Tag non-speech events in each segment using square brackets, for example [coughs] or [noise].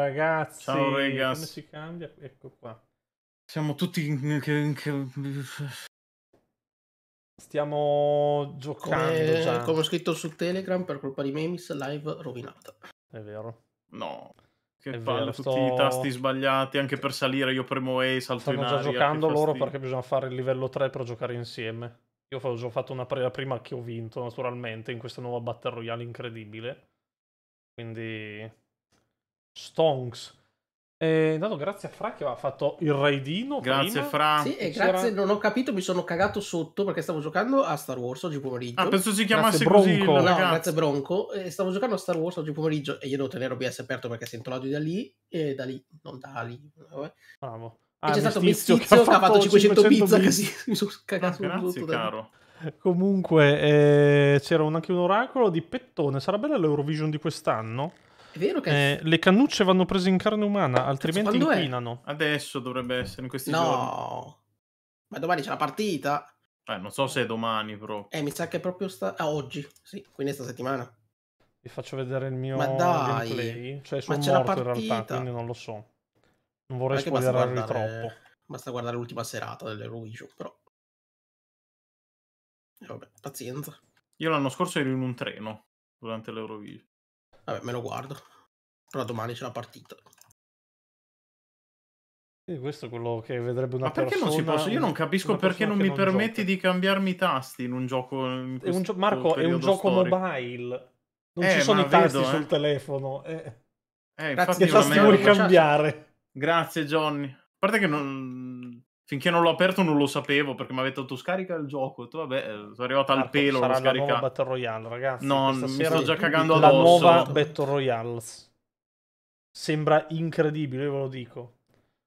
Ragazzi, Ciao, come si cambia? Ecco qua. Siamo tutti Stiamo giocando. Come, come, ho scritto su Telegram, per colpa di Memis, live rovinata. È vero. No. Che palle, tutti i tasti sbagliati. Anche per salire io premo E, salto Stanno in aria. Stanno già giocando loro perché bisogna fare il livello 3 per giocare insieme. Io ho già fatto una prima, prima che ho vinto, naturalmente, in questa nuova Battle Royale incredibile. Quindi Stonks. E intanto grazie a Fra che aveva fatto il raidino. Grazie prima. Fra. Sì, e grazie, C'era... non ho capito, mi sono cagato sotto perché stavo giocando a Star Wars oggi pomeriggio. Ah, penso si chiamasse grazie Bronco. Così, no, grazie Bronco. Eh, stavo giocando a Star Wars oggi pomeriggio e io devo tenere OBS aperto perché sento l'audio da lì e da lì, non da lì. Vabbè. Bravo. Ah, e c'è stato Mestizio che, che ha fatto 500, 500 pizza che [laughs] mi sono cagato ah, sotto. grazie, caro. Comunque eh, c'era un, anche un oracolo di Pettone. Sarà bella l'Eurovision di quest'anno? È vero che... Eh, le cannucce vanno prese in carne umana, altrimenti Quando inquinano. È? Adesso dovrebbe essere, in questi no. giorni. No! Ma domani c'è la partita? Eh, non so se è domani però. Eh, mi sa che è proprio sta... ah, oggi, sì, quindi è sta settimana. Vi faccio vedere il mio Ma dai. gameplay. Cioè, sono Ma c'è morto in realtà, quindi non lo so. Non vorrei spoilerarvi guardare... troppo. Basta guardare l'ultima serata dell'Eurovision, però... E vabbè, pazienza. Io l'anno scorso ero in un treno durante l'Eurovision. Vabbè, me lo guardo. Però domani c'è la partita. E questo è quello che vedrebbe una Ma perché persona, non si posso? Io non capisco perché non mi non permetti gioca. di cambiarmi i tasti in un gioco. In è un gio- Marco, è un gioco storico. mobile. Non eh, ci sono i tasti vedo, eh. sul eh. telefono. Eh, eh infatti, Grazie, tasti vuoi cambiare. Grazie, Johnny. A parte che non, Finché non l'ho aperto non lo sapevo perché mi avete detto scarica il gioco. Tu, vabbè, eh, sono arrivato Marco, al ah, pelo. Sarà l'ho scaricato. nuova Battle Royale, ragazzi. No, mi sto già cagando addosso. La nuova Battle Royale. Sembra incredibile, ve lo dico.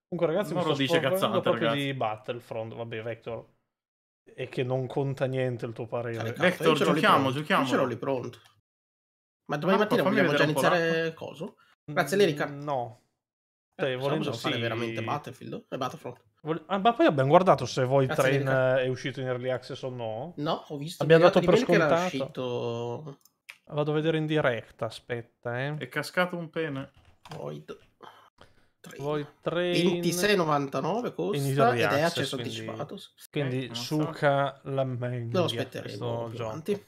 Comunque, ragazzi, non lo dice cazzata, proprio ragazzi. di Battlefront. Vabbè, Vector. E che non conta niente il tuo parere. Cazzo, cioè, Vector, giochiamo, giochiamo. ce l'ho lì pronto. Ma domani Marco, mattina vogliamo già iniziare coso? Grazie Lerica. Mm, no. Eh, Te, volendo, sì. fare veramente Battlefield e eh, Battlefront. Ah, ma poi abbiamo guardato se Void Cazzo Train è uscito in early access o no. No, ho visto. Abbiamo dato per scontato. Uscito... Vado a vedere in diretta, aspetta. Eh. È cascato un pene. Void. Train. Void Train 26,99 costa ed access, è accesso quindi... anticipato. Quindi eh, suca so. la meglio. Lo aspetteremo più avanti.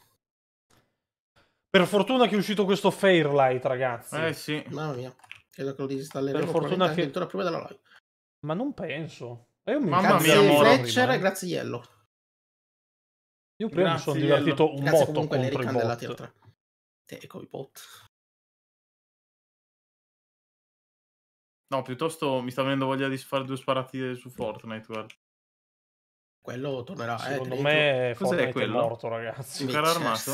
Per fortuna che è uscito questo Fairlight, ragazzi. Eh sì. Mamma mia. Credo che lo disinstalleremo per fortuna che... prima della live. Ma non penso. Io mi Mamma grazie mia, Fletcher, rimane. Eh. grazie Yellow. Io prima mi sono divertito un grazie, botto contro i bot. Te, ecco i bot. No, piuttosto mi sta venendo voglia di fare due sparate su Fortnite, guarda. Quello tornerà. Eh, Secondo eh, me Fortnite quello? è morto, ragazzi. Un caro [laughs] armato?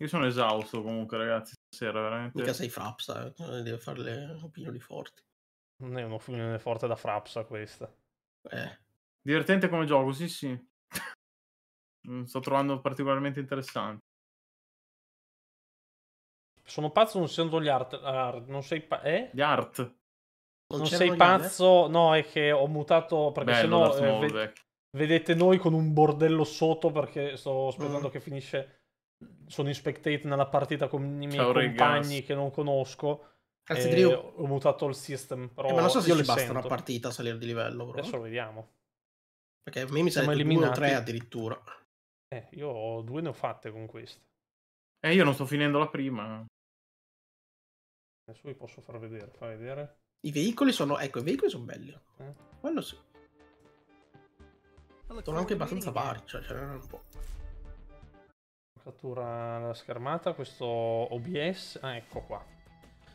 Io sono esausto comunque, ragazzi, stasera, veramente. Mica sei frapsa, eh. devo fare le opinioni forti. Non è un'opinione forte da frapsa questa. Eh. Divertente come gioco, sì sì. non sto trovando particolarmente interessante. Sono pazzo non essendo gli art. art non sei pa- eh? Gli art. Non, non sei pazzo, gli... no, è che ho mutato perché Bello, sennò eh, ved- vedete noi con un bordello sotto perché sto aspettando mm. che finisce sono in spectate nella partita con i miei Ciao, compagni ragazzi. che non conosco Cazzo, Drew. Ho mutato il system. Però eh, ma non so se ci basta sento. una partita a salire di livello. Bro. Adesso lo vediamo. Perché a me mi sembra 2 o 3 addirittura. Eh, io ho due ne ho fatte con queste. Eh, io non sto finendo la prima. Adesso vi posso far vedere, far vedere. I veicoli sono... Ecco, i veicoli sono belli. Eh? Quello sì. Sono anche abbastanza pari, cioè, ce n'erano un po'. Cattura la schermata, questo OBS... Ah, ecco qua.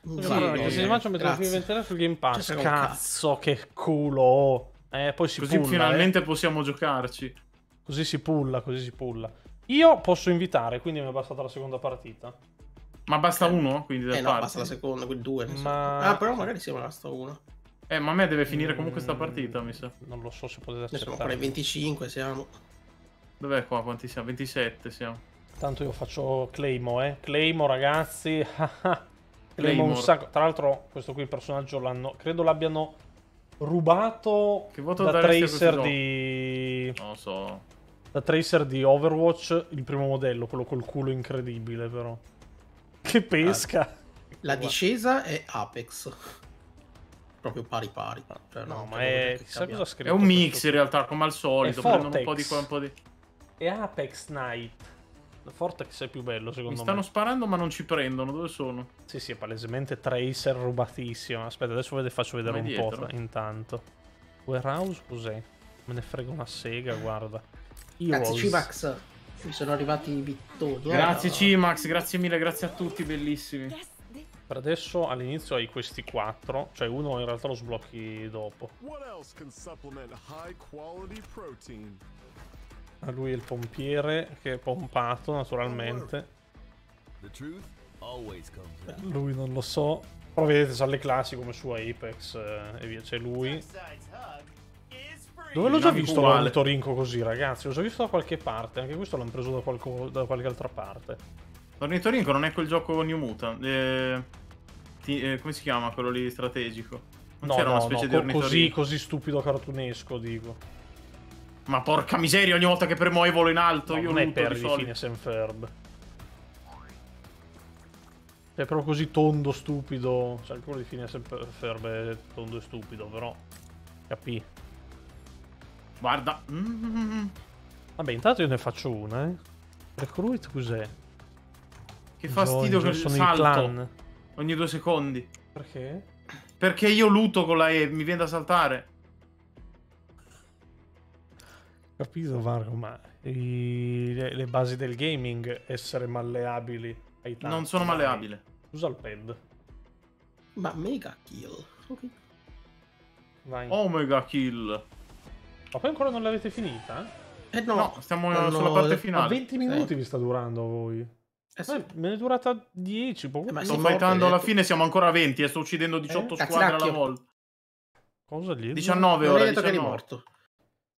Sì, perché se faccio mettere la fine ventena sul Game Pass, cazzo, cioè, cazzo, che culo. Oh. Eh, poi si così pulla, finalmente eh. possiamo giocarci. Così si pulla, così si pulla. Io posso invitare, quindi mi è bastata la seconda partita. Ma basta eh. uno? Quindi da eh, no, basta la seconda, quindi due. Ma... Ah, però magari sì, ma basta uno. Eh, ma a me deve finire comunque mm, sta partita, mi sa. Non lo so se potete accettare. siamo ai 25, siamo. Dov'è qua? Quanti siamo? 27 siamo. Tanto io faccio Claymo, eh. Claymo, ragazzi. [laughs] Tra l'altro, questo qui il personaggio l'hanno. Credo l'abbiano rubato che voto da Tracer di. Non lo so. Da Tracer di Overwatch, il primo modello, quello col culo incredibile, però. Che pesca! Ah. La discesa è Apex. Proprio pari pari. Ah. Cioè, no, ma è. È un mix in realtà, come al solito. Prendo un po' di qua, un po' di. È Apex Knight. Fortex è più bello secondo me. Mi stanno me. sparando ma non ci prendono, dove sono? Sì, sì, è palesemente Tracer rubatissimo. Aspetta, adesso vi faccio vedere un dietro. po' intanto. Warehouse cos'è? Me ne frega una sega, guarda. Heroes. Cimax, mi sono arrivati vittori. Grazie Cimax, grazie mille, grazie a tutti, bellissimi. Per adesso all'inizio hai questi quattro, cioè uno in realtà lo sblocchi dopo. What else can supplement high quality protein? A lui il pompiere che è pompato naturalmente. Lui non lo so. Però vedete, sa le classi come su Apex eh, e via. C'è lui. Dove l'ho già visto il Torinco così, ragazzi? L'ho già visto da qualche parte. Anche questo l'hanno preso da, qualco, da, qualche altra parte. Torinco non è quel gioco New Mutant. Eh, ti, eh, come si chiama quello lì strategico? Non no, c'era no, una specie no, di ornitorinco? Così, così stupido cartunesco, dico. Ma porca miseria, ogni volta che premo E volo in alto, no, io non è per di fine Senferb. Cioè, è proprio così tondo, stupido. Cioè, il culo di fine Senferb è tondo e stupido, però... Capì? Guarda. Mm Vabbè, intanto io ne faccio una, eh. Recruit cos'è? Che fastidio che sono salto. Clan. Ogni due secondi. Perché? Perché io luto con la E, mi viene da saltare. Capito Marco, ma i, le, le, basi del gaming, essere malleabili ai tanti. Non sono malleabili. Usa il pad. Ma mega kill. Ok. Vai. Omega kill. Ma poi ancora non l'avete finita? Eh, eh no, no stiamo no, sulla no, parte finale. 20 minuti eh. vi sta durando voi. Eh sì. me ne è durata 10. Eh, ma sto fightando alla fine, siamo ancora 20 e eh, sto uccidendo 18 eh? squadre alla volta. Cosa gli 19 non ora. Detto 19. che eri morto.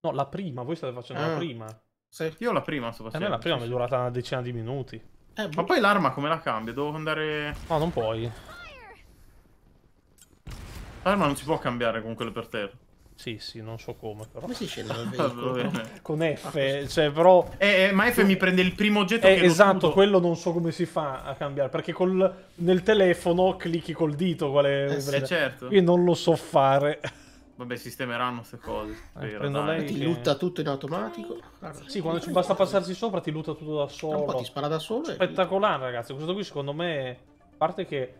No, la prima, voi state facendo ah. la prima. Sì. Io la prima sto eh, facendo. E a me la prima sì. mi è durata una decina di minuti. Eh, Ma boh. poi l'arma come la cambia? Devo andare... No, non puoi. L'arma non si può cambiare con quello per terra. Sì, sì, non so come però. Come si scende dal [laughs] con F, ah, cioè però... Eh, eh, ma F mi prende il primo oggetto eh, Esatto, tutto... quello non so come si fa a cambiare, perché col... nel telefono clicchi col dito quale... Eh, sì, certo. Io non lo so fare. Vabbè, sistemeranno queste cose. Eh, prendo lei ti che... lutta tutto in automatico. Guarda, sì, quando ci basta passarsi sopra ti lutta tutto da solo. Un po' ti spara da solo. Spettacolare, e... ragazzi. Questo qui secondo me, a parte che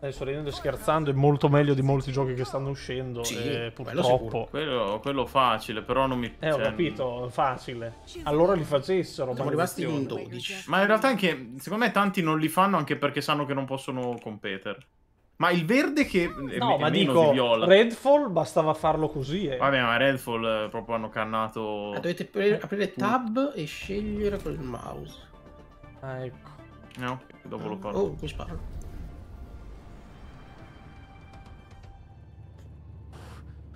adesso ridendo e scherzando, è molto meglio di molti giochi che stanno uscendo. Sì, e purtroppo. Quello, quello, quello, facile, però non mi. Eh, ho cioè, capito, facile. Allora li facessero. Siamo rimasti in 12. Ma in realtà anche, secondo me tanti non li fanno anche perché sanno che non possono competere. Ma il verde che eh, no, è ma dico, viola. Redfall bastava farlo così. Eh. Vabbè, ma Redfall eh, proprio hanno cannato. Ah, dovete aprire tab e scegliere col mouse. Ah, ecco. No, eh, dopo lo parlo. Oh, mi sparo.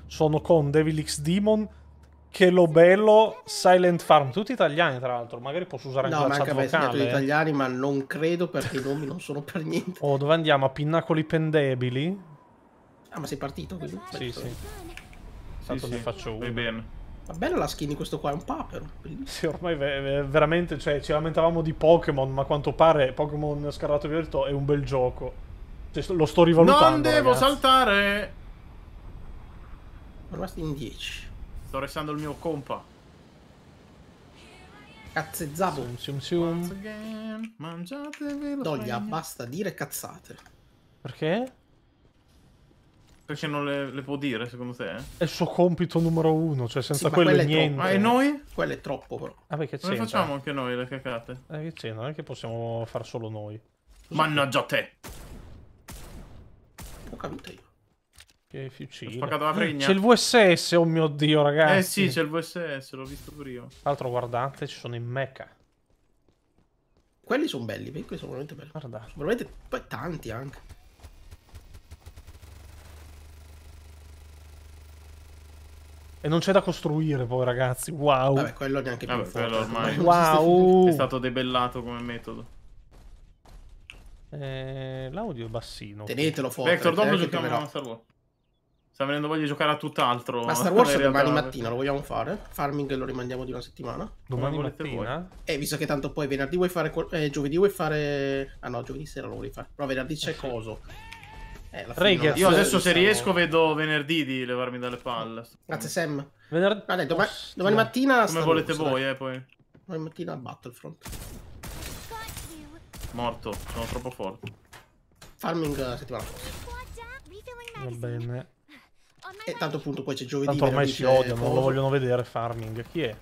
Sono con Devil X Demon che lo bello Silent Farm, tutti italiani tra l'altro, magari posso usare anche no, la chat vocale. No, ma italiani, ma non credo perché i nomi non sono per niente. Oh, dove andiamo? A Pinnacoli Pendebili? Ah, ma sei partito quindi? Sì, sì. Tanto sì, ne sì. faccio uno. bene. Ma bella la skin di questo qua, è un papero. Sì, ormai ve veramente, cioè, ci lamentavamo di Pokémon, ma a quanto pare Pokémon Scarlato e Violetto è un bel gioco. Cioè, lo sto rivalutando, Non devo ragazzi. saltare! Sono rimasti in 10. Sto restando il mio compa. Cazzezzato. Sium, sium, Mangiatevi Doglia, basta dire cazzate. Perché? Perché non le, le, può dire, secondo te? Eh? È il suo compito numero uno, cioè senza sì, quello è niente. Ma e noi? Quello è troppo, però. Ah, perché c'entra? Noi facciamo anche noi le cacate. Eh, che c'è? Non è che possiamo far solo noi. Mannaggia te! Ho capito io. Che fucile. Mm, c'è il VSS, oh mio dio, ragazzi. Eh sì, c'è il VSS, l'ho visto prima. Tra l'altro, guardate, ci sono i mecha. Quelli sono belli, quelli sono veramente belli. Guarda. veramente poi, tanti anche. E non c'è da costruire poi, ragazzi. Wow. Vabbè, quello neanche più. Vabbè, quello ormai. [laughs] Wow. È stato debellato come metodo. Eh, l'audio è bassino. Tenetelo fuori. Vector, dopo giochiamo a Star Wars. Sta venendo voglia di giocare a tutt'altro. Ma Star Wars [laughs] domani mattina lo vogliamo fare? Farming lo rimandiamo di una settimana. Domani mattina? Voi. Eh, visto che tanto poi venerdì vuoi fare. Eh, giovedì vuoi fare. Ah no, giovedì sera lo vuoi fare. Però venerdì c'è eh coso. Eh, Rega, io adesso se diciamo- riesco vedo venerdì di levarmi dalle palle. Ah, grazie Sam. Venerdì... Vabbè, ah, domani, domani mattina... Come volete Wars, voi, dai. eh, poi. Domani mattina Battlefront. Morto, sono troppo forte. Farming eh, settimana prossima. Va bene. E tanto appunto poi c'è giovedì. Tanto ormai si odiano, non lo vogliono vedere farming. Chi è?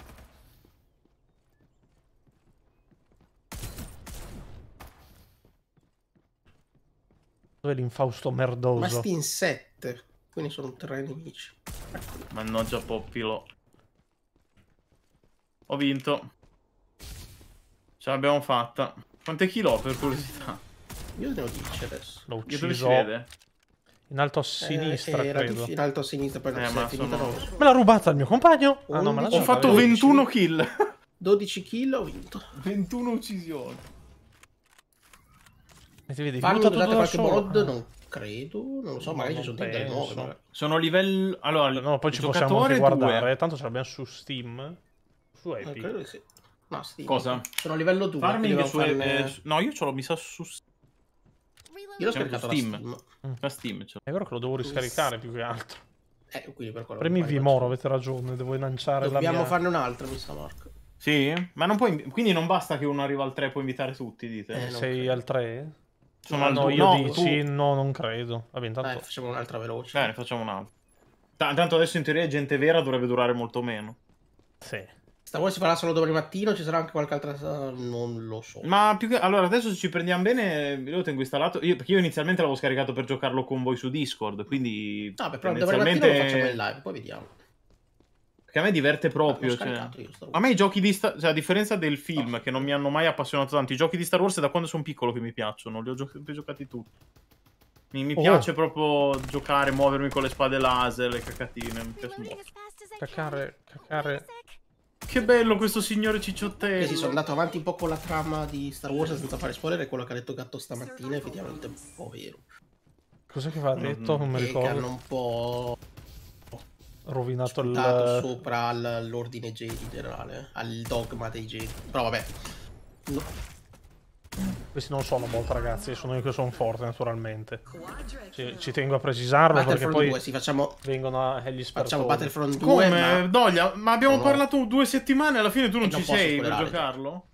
Dove l'infausto merdoso? Ma in 7 quindi sono tre nemici. Mannaggia Poppilo. Ho vinto. Ce l'abbiamo fatta. Quante kill ho per curiosità? Io ne ho 10 adesso. L'ho ucciso. Io dove si vede? In alto a eh, sinistra, eh, credo. In alto a sinistra, poi eh, non ma finita sono... Me l'ha rubata il mio compagno. Ah, no, ho fatto 21 kill. 12 kill ho vinto. 21 uccisioni. E ti vedi, Fanno usate qualche solo. mod? Non credo, non lo so, magari ci sono delle nuove. No? Sono livello... Allora, no, poi ci possiamo anche guardare, due. tanto ce l'abbiamo su Steam. Su eh, Epic. Eh, credo sì. No, Steam. Cosa? Sono livello 2. Farming su... Farne... Eh, no, io ce l'ho messa su Steam. Io l'ho scaricato Steam. La Steam. La Steam cioè. È eh, vero che lo devo riscaricare più che altro. Eh, quindi per quello. Premi Vimoro, avete ragione, devo lanciare Dobbiamo la Dobbiamo farne un'altra, mi sa Sì? Ma non puoi... Quindi non basta che uno arriva al 3 puoi invitare tutti, dite. Eh, eh sei credo. al 3? Sono no, al no, io no, dici, tu... no, non credo. Vabbè, intanto... Eh, facciamo un'altra veloce. Bene, facciamo un'altra. tanto adesso in teoria gente vera dovrebbe durare molto meno. Sì. Star Wars si farà solo domani mattino, ci sarà anche qualche altra... non lo so. Ma più che... Allora, adesso se ci prendiamo bene, io lo tengo installato, io, perché io inizialmente l'avevo scaricato per giocarlo con voi su Discord, quindi... No, ah, beh, però tendenzialmente... domani mattino lo facciamo in live, poi vediamo. Che a me diverte proprio. Cioè... A me i giochi di Star cioè, a differenza del film, no. che non mi hanno mai appassionato tanto, i giochi di Star Wars è da quando sono piccolo che mi piacciono, li ho gio... giocati tutti. Mi, mi oh. piace proprio giocare, muovermi con le spade laser, le cacatine, mi piace molto. Caccare, caccare... Che bello questo signore cicciottello. Eh sì, sono andato avanti un po' con la trama di Star Wars senza fare spoiler e quello che ha detto Gatto stamattina, effettivamente è un po' vero. Cos'è che aveva mm, detto? Non mi ricordo. Che hanno un po' rovinato il sopra all'ordine Jedi in generale, al dogma dei Jedi. Però vabbè. No questi non sono bot, ragazzi, sono io che sono forte, naturalmente. Ci, ci tengo a precisarlo perché poi 2, sì, facciamo... vengono a, gli spartori. Facciamo Battlefront 2, Come? Ma... Doglia, ma abbiamo no, parlato due settimane e alla fine tu non ci sei per giocarlo?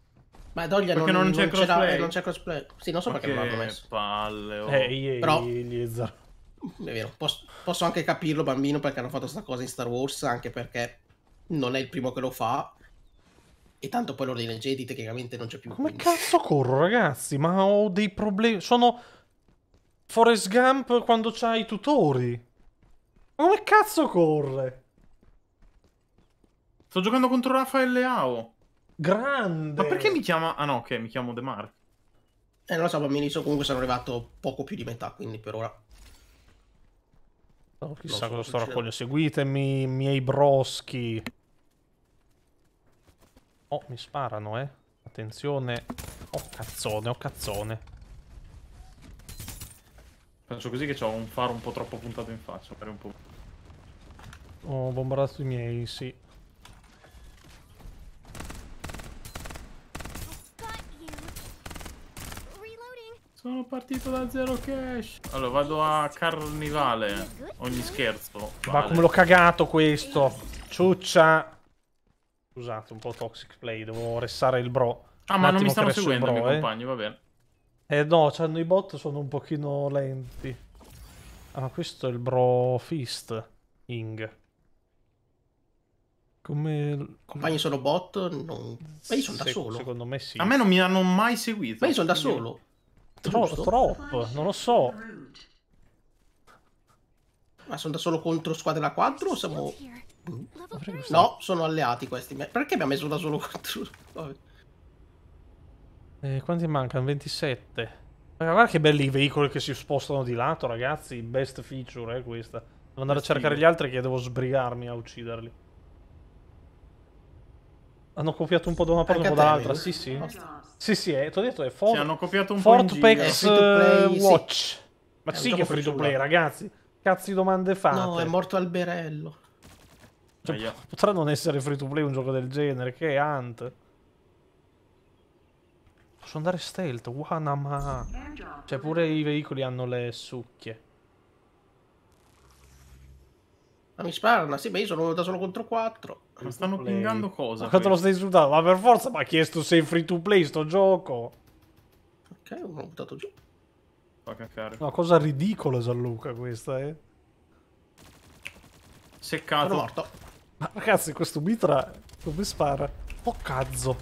Ma Doglia perché non, non c'è crossplay. Non crossplay. Sì, non so perché, perché non l'hanno messo. palle, oh. Eh, hey, hey, Però... Lizard. È vero, posso, posso anche capirlo, bambino, perché hanno fatto questa cosa in Star Wars, anche perché non è il primo che lo fa e tanto poi l'ordine Jedi tecnicamente non c'è più. Come quindi. cazzo corro, ragazzi? Ma ho dei problemi. Sono Forest Gump quando c'hai i tutori. Ma come cazzo corre? Sto giocando contro Rafael Ao. Grande! Ma perché mi chiama... Ah no, ok, mi chiamo De Mark. Eh, non lo so, ma mi inizio comunque sono arrivato poco più di metà, quindi per ora... No, chissà cosa sto raccogliendo. Seguitemi, miei broschi. Oh, mi sparano, eh. Attenzione. Oh, cazzone, oh, cazzone. Penso così che ho un faro un po' troppo puntato in faccia, per un po'. Ho oh, bombardato i miei, sì. Sono partito da zero cash. Allora vado a carnivale. Ogni scherzo. Vale. Ma come l'ho cagato questo. Ciuccia. Scusate, un po' toxic play, devo restare il bro. Ah, ma non mi stanno seguendo bro, i miei eh. compagni, va bene. Eh no, c'hanno i bot, sono un pochino lenti. Ah, ma questo è il bro fist, Ing. Come... Compagni sono bot? Non... Ma io sono da Se solo. Secondo me sì. A me non mi hanno mai seguito. Ma io sono da solo. Tro troppo, non lo so. Ma sono da solo contro squadra 4 o siamo Boh, no, sono alleati questi. Perché mi ha messo da solo 4? [laughs] Eh, quanti mancano? 27. guarda che belli i veicoli che si spostano di lato, ragazzi. Best feature, eh, questa. Devo andare Best a cercare figo. gli altri che devo sbrigarmi a ucciderli. Hanno copiato un po' da una parte e un po' dall'altra. Sì, sì. Sì, sì, è, eh, ti ho detto, è Fort... hanno copiato un Fort Pex eh, eh, Watch. Sì. Ma è sì che è free to play, ragazzi. Cazzi domande fatte. No, è morto Alberello. Cioè, Aia. potrà non essere free to play un gioco del genere, che è Ant. Posso andare stealth, Wanama. Cioè pure i veicoli hanno le succhie. Ma mi sparano, sì, ma io sono da solo contro 4. Ma stanno play. pingando cosa? Ma questo? lo stai insultando? Ma per forza mi ha chiesto se è free to play sto gioco. Ok, l'ho buttato giù. Fa cacare. Una cosa ridicola Gianluca questa, eh. Seccato. Sono morto. Ma ragazzi, questo mitra come spara? Oh cazzo.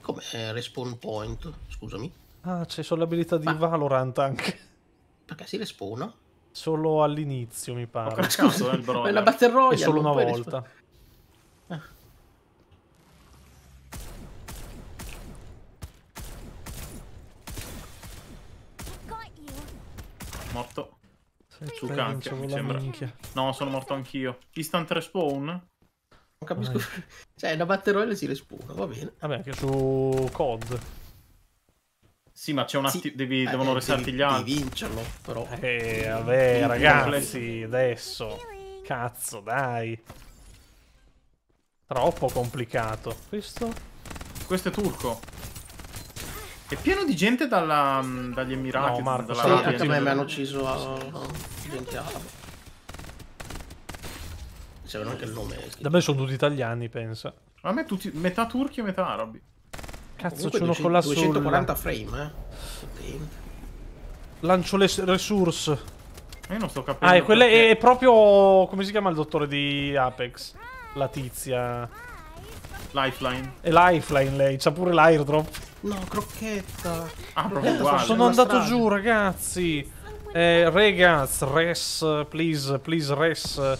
Come eh, respawn point? Scusami. Ah, c'è solo l'abilità di Ma... Valorant anche. Perché si respawn? Solo all'inizio, mi pare. Ma scusa, nel la Battle Royale. E solo una volta. Ah. Morto. Su anche, mi sembra. Minchia. No, sono morto anch'io. Instant respawn? Non capisco. Vai. [laughs] Cioè, da Battle Royale si respawn, va bene. Vabbè, anche su COD. Sì, ma c'è un attimo. sì. devi, eh, devono eh, restarti gli altri. Devi vincerlo, però. Eh, vabbè, devi ragazzi, adesso. Cazzo, dai. Troppo complicato. Questo? Questo è turco. È pieno di gente dalla, mm, dagli Emirati. No, Marco, dalla sì, anche a me mi hanno ucciso uh, gente araba. Sapevano anche il nome. Da me sono tutti italiani, pensa. A me tutti, metà turchi e metà arabi. Cazzo, c'è uno con la 240 frame, eh. Lancio le resource. Ma eh, io non sto capendo. Ah, è, perché... è proprio. Come si chiama il dottore di Apex? La tizia. Lifeline. È Lifeline lei, c'ha pure l'airdrop. No, crocchetta. Ah, proprio uguale. Sono andato strage. giù, ragazzi. Eh, ragazzi, res, please, please, res.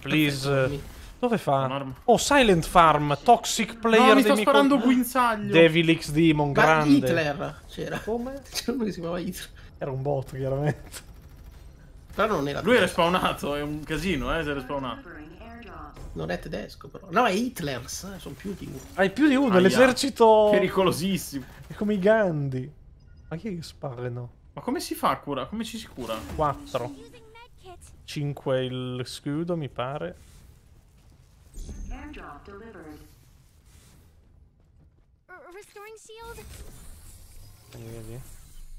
Please. Dove fa? Oh, Silent Farm, Toxic Player no, mi sto sparando con... guinzaglio. Devil X Demon, Ma grande. Hitler c'era. Come? [laughs] C'era uno che si chiamava Hitler. Era un bot, chiaramente. Però non era... Lui era spawnato, è un casino, eh, se era spawnato non è tedesco però. No, è Hitlers, eh, sono più di uno. Hai più di uno, Aia. l'esercito... Pericolosissimo. È come i Gandhi. Ma chi è che sparano? Ma come si fa a cura? Come ci si cura? 4. 5 il scudo, mi pare. Airdrop delivered.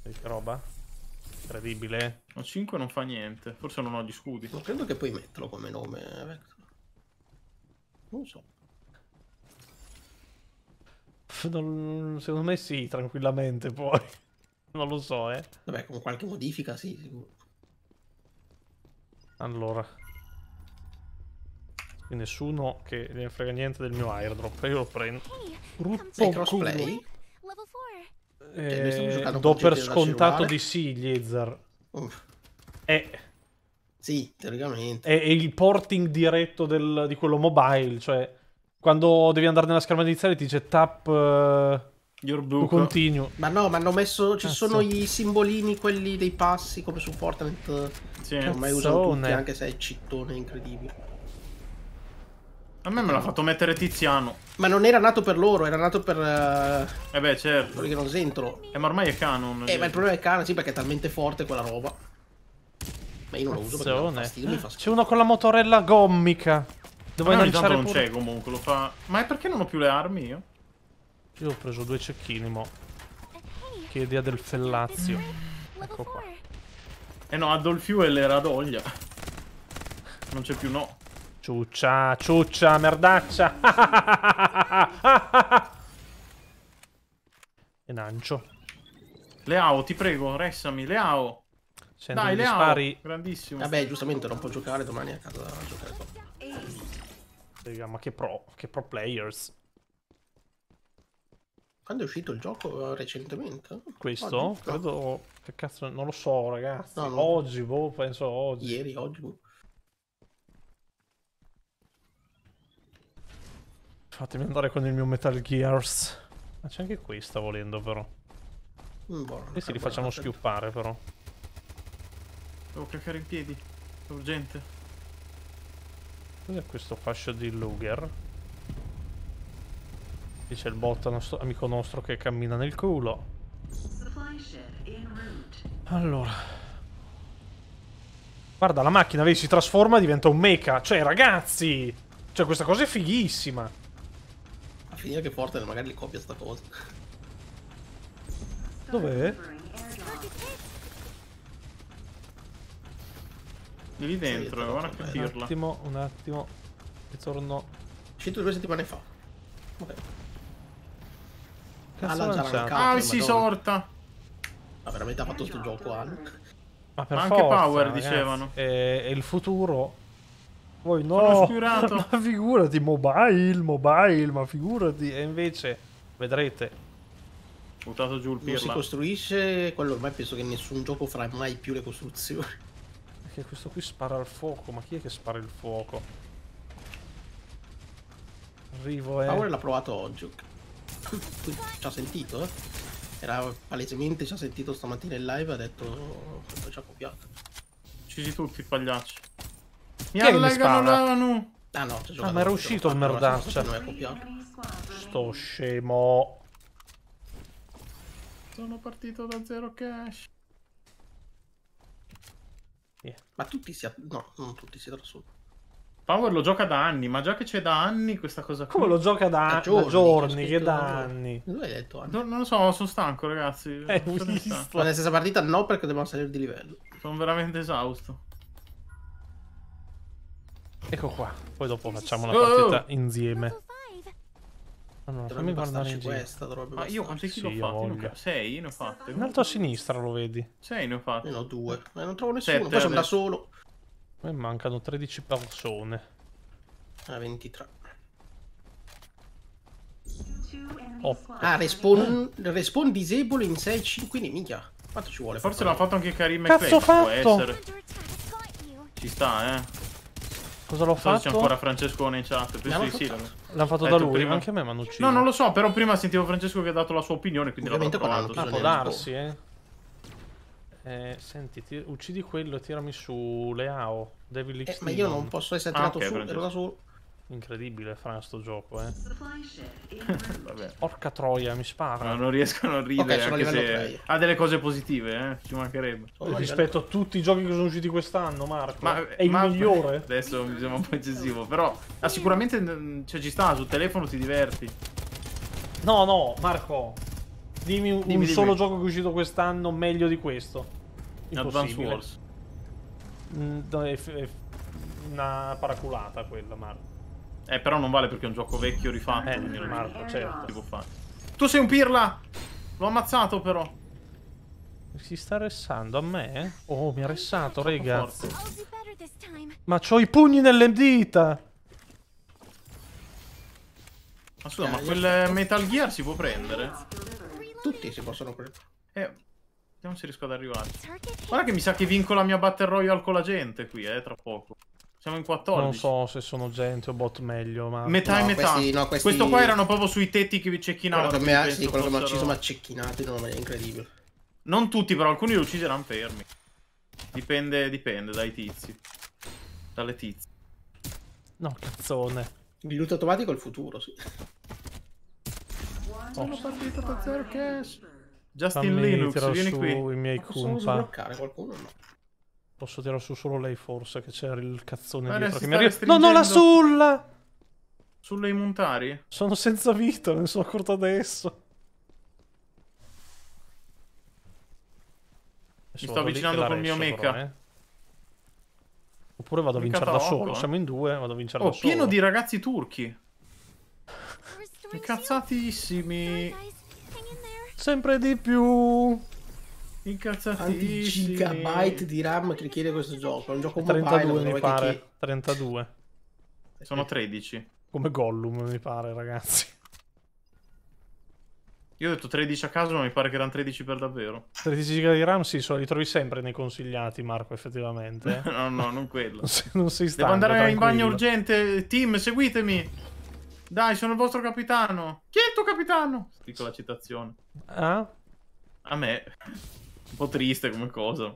che roba? Incredibile. Ho 5 non fa niente. Forse non ho gli scudi. Non credo che puoi metterlo come nome, Vector. Eh, non so. Pff, non, secondo me sì, tranquillamente poi. [laughs] Non lo so, eh. Vabbè, con qualche modifica sì, sicuro. Allora. Qui nessuno che ne frega niente del mio airdrop. Io lo prendo. Gruppo crossplay? Eh, cioè, do per scontato di sì, Liezar. Uh. Eh. Sì, teoricamente. È, è il porting diretto del, di quello mobile, cioè quando devi andare nella schermata iniziale ti dice tap... Uh... Your book. Continuo. Ma no, ma hanno messo. Ci Cazzo. Ah, sono i simbolini, quelli dei passi come su Fortnite. Eh, sì. Che ormai usano tutti, anche se è cittone incredibile. A me me l'ha fatto mettere Tiziano. Ma non era nato per loro, era nato per. Uh... Eh beh, certo. Quelli che non sentono. Eh, ma ormai è canon. Eh, ma il cioè. problema è canon, sì, perché è talmente forte quella roba. Ma io non lo uso perché non fastidio, C'è uno con la motorella gommica. Dove ah, non lanciare non c'è comunque, lo fa... Ma è perché non ho più le armi io? Io ho preso due cecchini, mo. Che idea del fellazio. Ecco qua. Eh no, Adolfiuel era d'oglia. Non c'è più no. Ciuccia, ciuccia, merdaccia. [laughs] e Nancio. Leao, ti prego, restami, Leao. Se cioè, Dai, Leao, spari... grandissimo. Vabbè, giustamente non può giocare domani a casa a giocare Raga, ma che pro, che pro players. Quando è uscito il gioco eh, recentemente? Questo? Oh, credo... Che cazzo, non lo so ragazzi. No, no. Oggi, boh, penso oggi. Ieri, oggi, boh. Fatemi andare con il mio Metal Gears. Ma c'è anche questa volendo però. buono, Questi li facciamo schiuppare però. Devo cacare in piedi. È urgente. Cos'è questo fascio di Luger? c'è il bot nostro, amico nostro che cammina nel culo. Allora. Guarda, la macchina, vedi, si trasforma diventa un mecha. Cioè, ragazzi! Cioè, questa cosa è fighissima. A finire che porta, magari li copia sta cosa. Dov'è? Lì, dentro, sì, guarda che pirla. Un attimo, un attimo. Ritorno. Uscito due settimane fa. Vabbè. Cazzo lanciato. Ah, si sorta. Ma veramente ha fatto sto gioco, Alan. Ma, Ma anche forza, Power ragazzi. dicevano. E il futuro. Poi no, [laughs] ma figurati, mobile, mobile, ma figurati. E invece, vedrete. Buttato giù il pirla. Non si costruisce, quello ormai penso che nessun gioco farà mai più le costruzioni. Minchia, questo qui spara al fuoco. Ma chi è che spara il fuoco? Arrivo, e... Eh. Power l'ha provato oggi. Ci ha sentito, eh? Era palesemente, ci ha sentito stamattina in live ha detto... Oh, ci ha copiato. Uccisi tutti, pagliacci. Mi ha legano Ah no, Ah, ma era uscito il merdaccia. Non è copiato. Sto scemo. Sono partito da zero cash. Ma tutti si... No, non tutti si trasformano. Power lo gioca da anni, ma già che c'è da anni questa cosa qui... Come lo gioca da, da giorni, da giorni che da anni? Dove hai detto anni? non lo so, sono stanco ragazzi. Eh, Ma nella stessa partita no perché dobbiamo salire di livello. Sono veramente esausto. Ecco qua, poi dopo facciamo la oh, oh, oh. partita oh! insieme. Allora, ah, fammi guardare in questa, dovrebbe Ma ah, io quanti kg sì, ho fatti? sei, ne ho fatti. In alto a sinistra lo vedi. Sei, ne ho fatti. Io ne ho due. Eh, non trovo nessuno, Sette, poi sono da solo. A eh, me mancano 13 persone. Ah, 23. Oh. Ah, respawn, respawn disable in 6-5, quindi minchia. Quanto ci vuole? Forse l'ha fatto anche Karim Cazzo e può essere. Ci sta, eh. Cosa l'ho fatto? C'è ancora Francescone in chat. Penso di sì. L'hanno fatto da lui, prima... anche a me mi hanno No, non lo so, però prima sentivo Francesco che ha dato la sua opinione, quindi l'ho provato. Ah, può darsi, eh. eh senti, ti... uccidi quello e tirami su Leao, Devil Eh, ma io non posso essere ah, tirato ah, okay, su, ero da solo. Incredibile, Fran, sto gioco, eh. [laughs] Vabbè. Porca troia, mi spara. No, non riescono a ridere, okay, anche se ha delle cose positive, eh. Ci mancherebbe. Sono Rispetto a tutti i giochi che sono usciti quest'anno, Marco. Ma, è il ma... migliore. Adesso mi sembra un po' eccessivo, però... Ah, sicuramente mm, cioè, ci sta, sul telefono ti diverti. No, no, Marco. Dimmi un, dimmi, un dimmi. solo gioco che è uscito quest'anno meglio di questo. Advance Wars. Mm, no, è una paraculata quella, Marco. Eh, però non vale perché è un gioco vecchio rifatto. Eh, Marco, certo. Tipo fa. Tu sei un pirla! L'ho ammazzato però. Si sta ressando a me? Oh, mi ha ressato, rega. Ma c'ho i pugni nelle dita! Ma scusa, ma eh, quel Metal Gear si può prendere? Tutti si possono prendere. Eh, vediamo se riesco ad arrivare. Guarda che mi sa che vinco la mia Battle Royale con la gente qui, eh, tra poco. Siamo in 14. Non so se sono gente o bot meglio, ma... Metà no, e metà. Questi, no, questi... Questo qua erano proprio sui tetti che vi cecchinavano. Quello che mi ha, sì, quello fossero... che mi ha ucciso mi ha cecchinato in una maniera incredibile. Non tutti, però alcuni li uccisi erano fermi. Dipende, dipende dai tizi. Dalle tizi. No, cazzone. Il loot automatico è il futuro, sì. Oh. Sono partito da zero cash. Justin Linux, vieni qui. i miei Ma compa. qualcuno no? Posso tirare su solo lei forse, che c'era il cazzone Ma dietro. Che mi arriva... No, no, la sulla! Sulle immuntari? Sono senza vita, ne sono accorto adesso. Mi sto avvicinando col mio mecha. Eh. Oppure vado a vincere da solo. Siamo eh. in due, eh, vado a vincere oh, da solo. pieno di ragazzi turchi. Incazzatissimi. Sempre di più. Quanti gigabyte di RAM che richiede questo gioco? È un gioco 32 mobile, mi pare. Che... 32. Sono 13. Come Gollum mi pare, ragazzi. Io ho detto 13 a caso, ma mi pare che erano 13 per davvero. 13 giga di RAM, sì, so, li trovi sempre nei consigliati, Marco, effettivamente. [laughs] no, no, non quello. non sei stanco, Devo andare tranquillo. in bagno urgente. Team, seguitemi. Dai, sono il vostro capitano. Chi è il tuo capitano? Dico la citazione. Ah? A me. Un po' triste come cosa.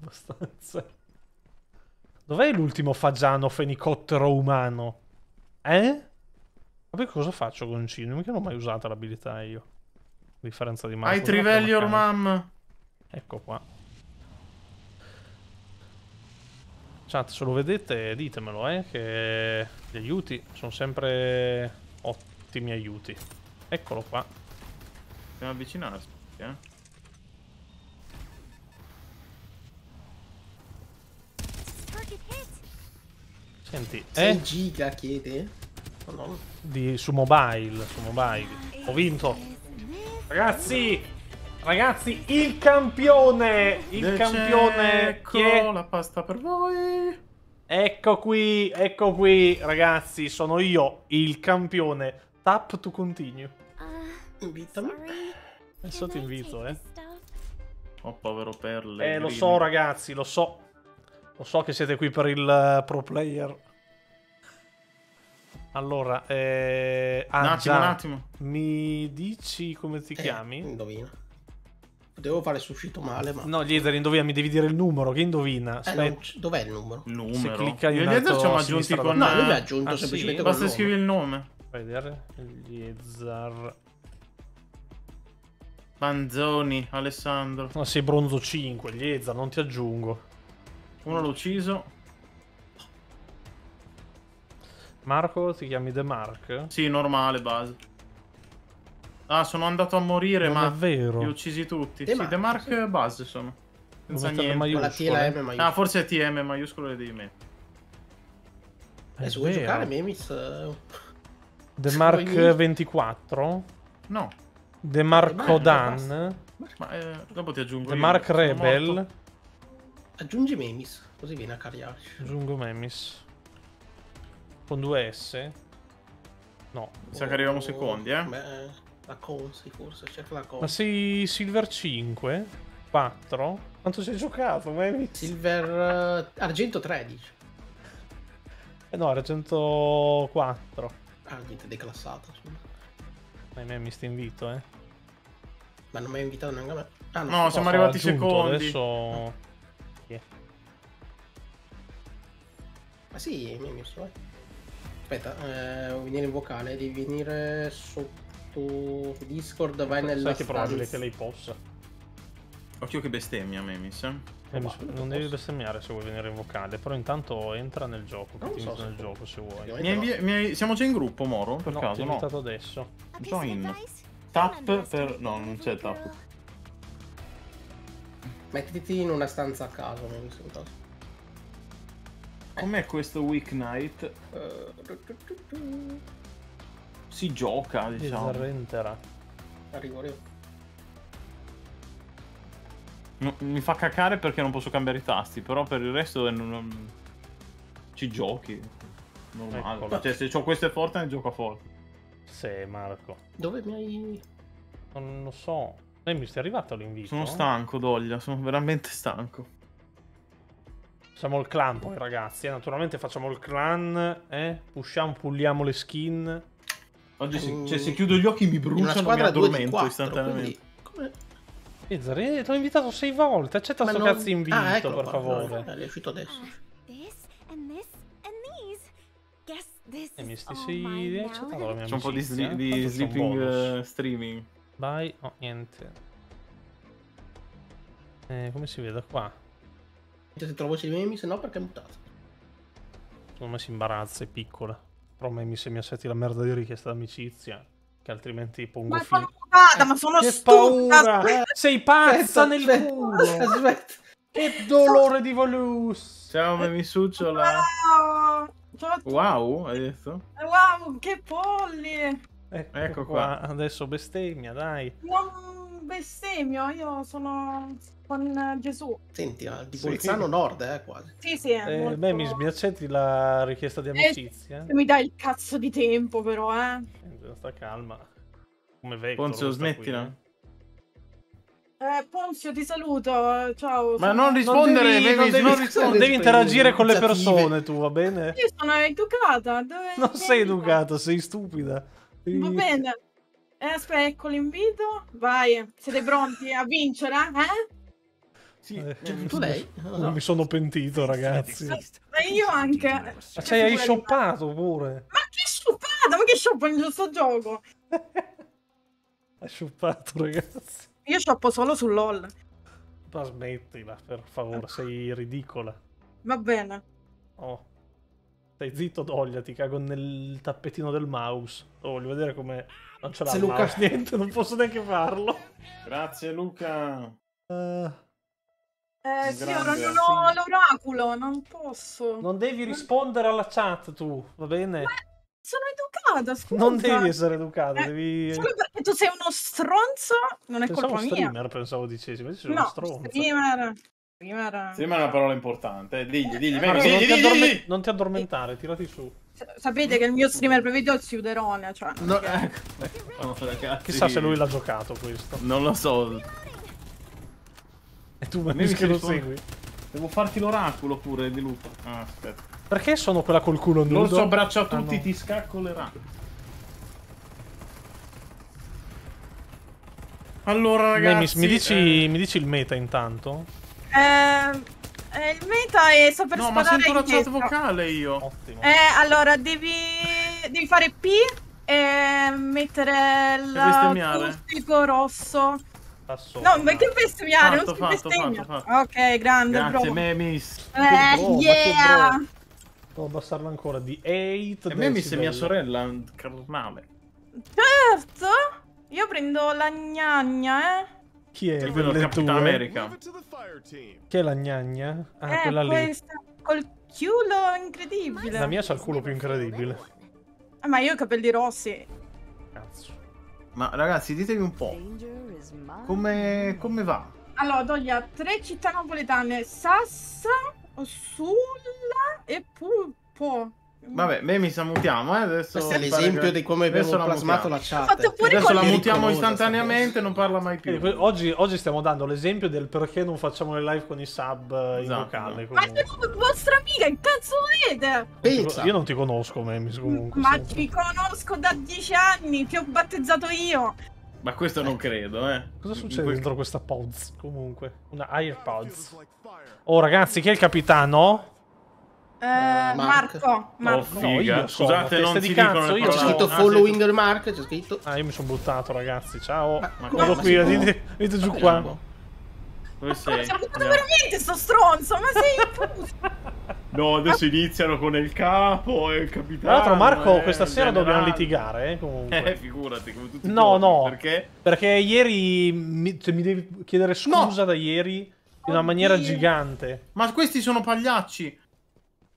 Abbastanza. Dov'è l'ultimo fagiano fenicottero umano? Eh? Vabbè, cosa faccio con Cino? Mica non ho mai usato l'abilità io. A differenza di Marco. Hai Trivellior Mam! Ecco qua. Chat, se lo vedete ditemelo, eh, che gli aiuti sono sempre ottimi aiuti. Eccolo qua. Dobbiamo avvicinarsi, eh. Senti, 6 eh? giga chiede? Oh, no. Di, su mobile, su mobile. Ho vinto. Ragazzi, ragazzi, il campione, il De campione. Ecco è... la pasta per voi. Ecco qui, ecco qui, ragazzi, sono io, il campione. Tap to continue. Uh, Invitami. Adesso ti invito, eh. Oh, povero Perle. Eh, lo so, ragazzi, lo so. Lo so che siete qui per il eh, pro player. Allora, eh... un attimo, un attimo. Mi dici come ti eh, chiami? Indovina. Devo fare suscito male, ma... No, Lieder, indovina, mi devi dire il numero, che indovina. Eh, non... Dov'è il numero? Il numero. Se clicca in Io Lieder ci siamo aggiunti con... No, lui mi ha aggiunto ah, semplicemente sì? Basta scrivere il nome. Fai vedere. Lieder... Manzoni, Alessandro. No, sei bronzo 5, Lieder, non ti aggiungo. Uno l'ho ucciso. Marco, ti chiami The Mark? Sì, normale, base. Ah, sono andato a morire, non ma... è vero. Li ho uccisi tutti. The sì, Mark, The Mark sì. base sono. Senza niente. La T, la M ah, maiuscola. Eh, eh. [laughs] Ah, forse è TM maiuscolo le devi mettere. Eh, se vuoi giocare, Memis... The Mark 24? No. The Marco Dan. Ma eh, dopo ti aggiungo. The io, Mark Rebel. Morto. Aggiungi Memis, così viene a cariarci. Aggiungo Memis. Con due s No. Mi sa oh, che arriviamo secondi, eh? Beh, la Consi forse, cerca la Consi. Ma sei Silver 5? 4? Quanto ci hai giocato, Memis? Silver... Uh, argento 13. Eh no, argento 4. Ah, niente, declassato, scusa. Ma Memis ti invito, eh. Ma non mi hai invitato neanche a me. Ah, no, no siamo arrivati secondi. Adesso... No vecchie. Ah sì, mi hai messo, eh. Aspetta, eh, venire in vocale, devi venire sotto Discord, vai nella Sai che probabile che lei possa. Occhio che bestemmia, Memis. Eh, eh mi... non devi bestemmiare se vuoi venire in vocale, però intanto entra nel gioco, non ti so nel gioco se vuoi. Mi invia... mi hai... Siamo già in gruppo, Moro? Per no, caso? Ti ho invitato adesso. Join. Tap per... no, non c'è tap. Mettiti in una stanza a caso, in nessun caso. Com'è questo Weeknight? Uh, eh, si gioca, diciamo. Disarrenterà. Arrivo, arrivo. No, mi fa cacare perché non posso cambiare i tasti, però per il resto non, non... ci giochi. Normale. Ecco. Cioè, se ho queste forte, ne gioco forte. Sì, Marco. Dove mi hai... Non lo so. E eh, mi sei arrivato l'invito. Sono eh? stanco, Doglia, sono veramente stanco. Facciamo il clan poi, ragazzi. Eh, naturalmente facciamo il clan, eh? Pushiamo, pulliamo le skin. Oggi uh, se, cioè, se chiudo gli occhi mi bruciano e mi addormento 4, istantaneamente. Quindi... Come? Eh, Zare, ti ho invitato sei volte. Accetta Ma sto non... cazzo invito, ah, ecco per qua, favore. No, è uscito adesso. Ah, e eh, mi stessi accettato la C'è un po' di, di sleeping uh, streaming. Vai, no, oh, niente. Eh, come si vede qua? Se trovo di memi, se no perché è mutato. Secondo me si imbarazza, è piccola. Però memi se mi assetti la merda di richiesta d'amicizia che altrimenti pongo ma fine. Mutata, ma sono stupida! [laughs] sei pazza nel aspetta, culo! Aspetta. Che dolore di volus! Ciao, mimisucciola! Ciao! Ciao wow, hai detto? Wow, che polli! Ecco, ecco qua. qua. Adesso bestemmia, dai. Non bestemmio, io sono con Gesù. Senti, ma di Bolzano sì. Nord, eh, quasi. Sì, sì, eh, molto... Beh, mi sbiaccetti la richiesta di eh, amicizia. Eh, mi dai il cazzo di tempo, però, eh. eh sta calma. Come vecchio. Ponzio, smettila. Eh, eh. Ponzio, ti saluto. Ciao. Ma non rispondere, non devi, non devi, non devi, devi interagire con le persone, tu va bene? Io sono educata. Dove non sei educata, sei stupida. Va bene. Eh, aspetta, ecco l'invito. Vai, siete pronti a vincere? Eh? Sì, eh, cioè, eh tu lei? Non no. mi sono pentito, ragazzi. Ma io anche. Cioè, ma cioè, hai shoppato pure. Ma che shoppato? Ma che shoppa in questo gioco? hai shoppato, ragazzi. Io shoppo solo su LOL. Ma smettila, per favore, sei ridicola. Va bene. Oh. Stai zitto, doglia, ti cago nel tappetino del mouse. Oh, voglio vedere come... Non ce l'ha Luca. Mouse. Niente, non posso neanche farlo. Grazie Luca. Uh... Eh, sì, ora non ho sì. l'oracolo, non posso. Non devi eh. rispondere alla chat tu, va bene? Ma sono educata, scusa. Non devi essere educata, eh, devi... Solo perché tu sei uno stronzo, non è pensavo colpa streamer, mia. Pensavo streamer, pensavo dicessi, invece sei no, uno stronzo. streamer. Prima era... una parola importante. Eh, digli, digli, eh, venga, non, digli, ti digli, non ti addormentare, tirati su. Sapete che il mio streamer preferito è il Siuderone, cioè... No, perché... ecco. Eh. [laughs] Oh, Chissà se lui l'ha giocato questo. Non lo so. E tu Vanessa che lo segui. Devo farti l'oracolo pure di lupo. Ah, aspetta. Perché sono quella col culo nudo? L'orso a tutti, ah, no. ti scaccolerà. Allora ragazzi... Nemis, mi, dici, eh... mi dici il meta intanto? Ehm, eh... il meta è saper no, sparare No, ma sento la corazzato vocale io. Ottimo. Eh, allora, devi, devi fare P e mettere il rosso. No, ma che bestemmiare, fatto, non si bestemmia. Ok, grande, Grazie, bro. Memis. Eh, bro, yeah! Devo abbassarlo ancora di 8 E Memis è mia sorella, carnale. Certo! Io prendo la gnagna, eh. Chi è il violento? America. Che è la gnagna? Ah, eh, quella lì. col culo incredibile. La mia c'ha il culo più incredibile. Ah, ma io ho i capelli rossi. Cazzo. Ma ragazzi, ditemi un po'. Come, come va? Allora, toglia tre città napoletane. Sassa, Sulla e Pulpo. Vabbè, beh, mi salutiamo eh, adesso. Questo è l'esempio che... di come abbiamo plasmato la chat. Adesso la mutiamo istantaneamente, non parla mai più. Quindi, oggi, oggi, stiamo dando l'esempio del perché non facciamo le live con i sub eh, esatto. in locale. Comunque. Ma che vostra amica, che cazzo volete? Pensa. Io non ti conosco, Memis, comunque. Ma ti conosco da dieci anni, ti ho battezzato io. Ma questo non eh. credo, eh. Cosa succede quel... dentro questa pods? Comunque, una AirPods. Oh, ragazzi, chi è il capitano? Uh, eh, eh, Marco, Marco. Oh, figa. No, Scusate, non si cazzo, io C'è scritto following ah, Mark, c'è scritto... Ah, io mi sono buttato, ragazzi, ciao. Ma, ma qui, venite, giù qua. Dove sei? Non per niente sto stronzo, ma sei [laughs] No, adesso iniziano con il capo e il capitano. Tra l'altro, Marco, eh, questa sera dobbiamo litigare. Eh, comunque. Eh, figurati come tutti. No, no. Perché? Perché ieri mi, cioè, mi devi chiedere scusa no. da ieri in una maniera gigante. Ma questi sono pagliacci.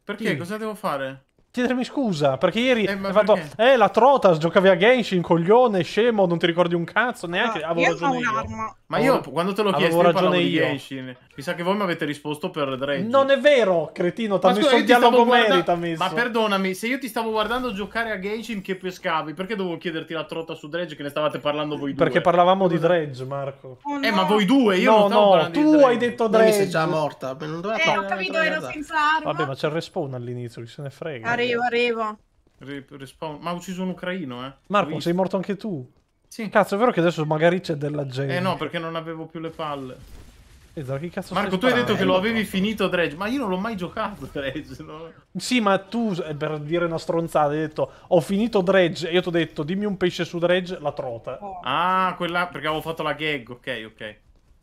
Perché? Sì. Cosa devo fare? Chiedermi scusa, perché ieri eh, hai fatto... Eh, la Trotas giocavi a Genshin, coglione, scemo, non ti ricordi un cazzo, ah, neanche... No, avevo io ho un'arma. Ma io quando te l'ho chiesto io parlavo di io. Genshin. Mi sa che voi mi avete risposto per Dredge. Non è vero, cretino, t'ha messo il dialogo merita merita Ma perdonami, se io ti stavo guardando giocare a Genshin che pescavi, perché dovevo chiederti la trota su Dredge che ne stavate parlando voi due? Perché parlavamo di Dredge, Marco. Oh, no. Eh, ma voi due, io no, non stavo no, parlando tu hai detto Dredge. Io sei già morta, non doveva Eh, ho capito, ero senza arma. Vabbè, ma c'è il respawn all'inizio, chi se ne frega. Arrivo, arrivo. Respawn. Ma ha ucciso un ucraino, eh. Marco, sei morto anche tu. Sì. Cazzo, è vero che adesso magari c'è della gente. Eh no, perché non avevo più le palle. Esatto, che cazzo Marco, tu hai detto che lo avevi no. finito Dredge, ma io non l'ho mai giocato Dredge. No? Sì, ma tu, eh, per dire una stronzata, hai detto ho finito Dredge e io ti ho detto dimmi un pesce su Dredge, la trota. Oh. Ah, quella, perché avevo fatto la gag, ok, ok.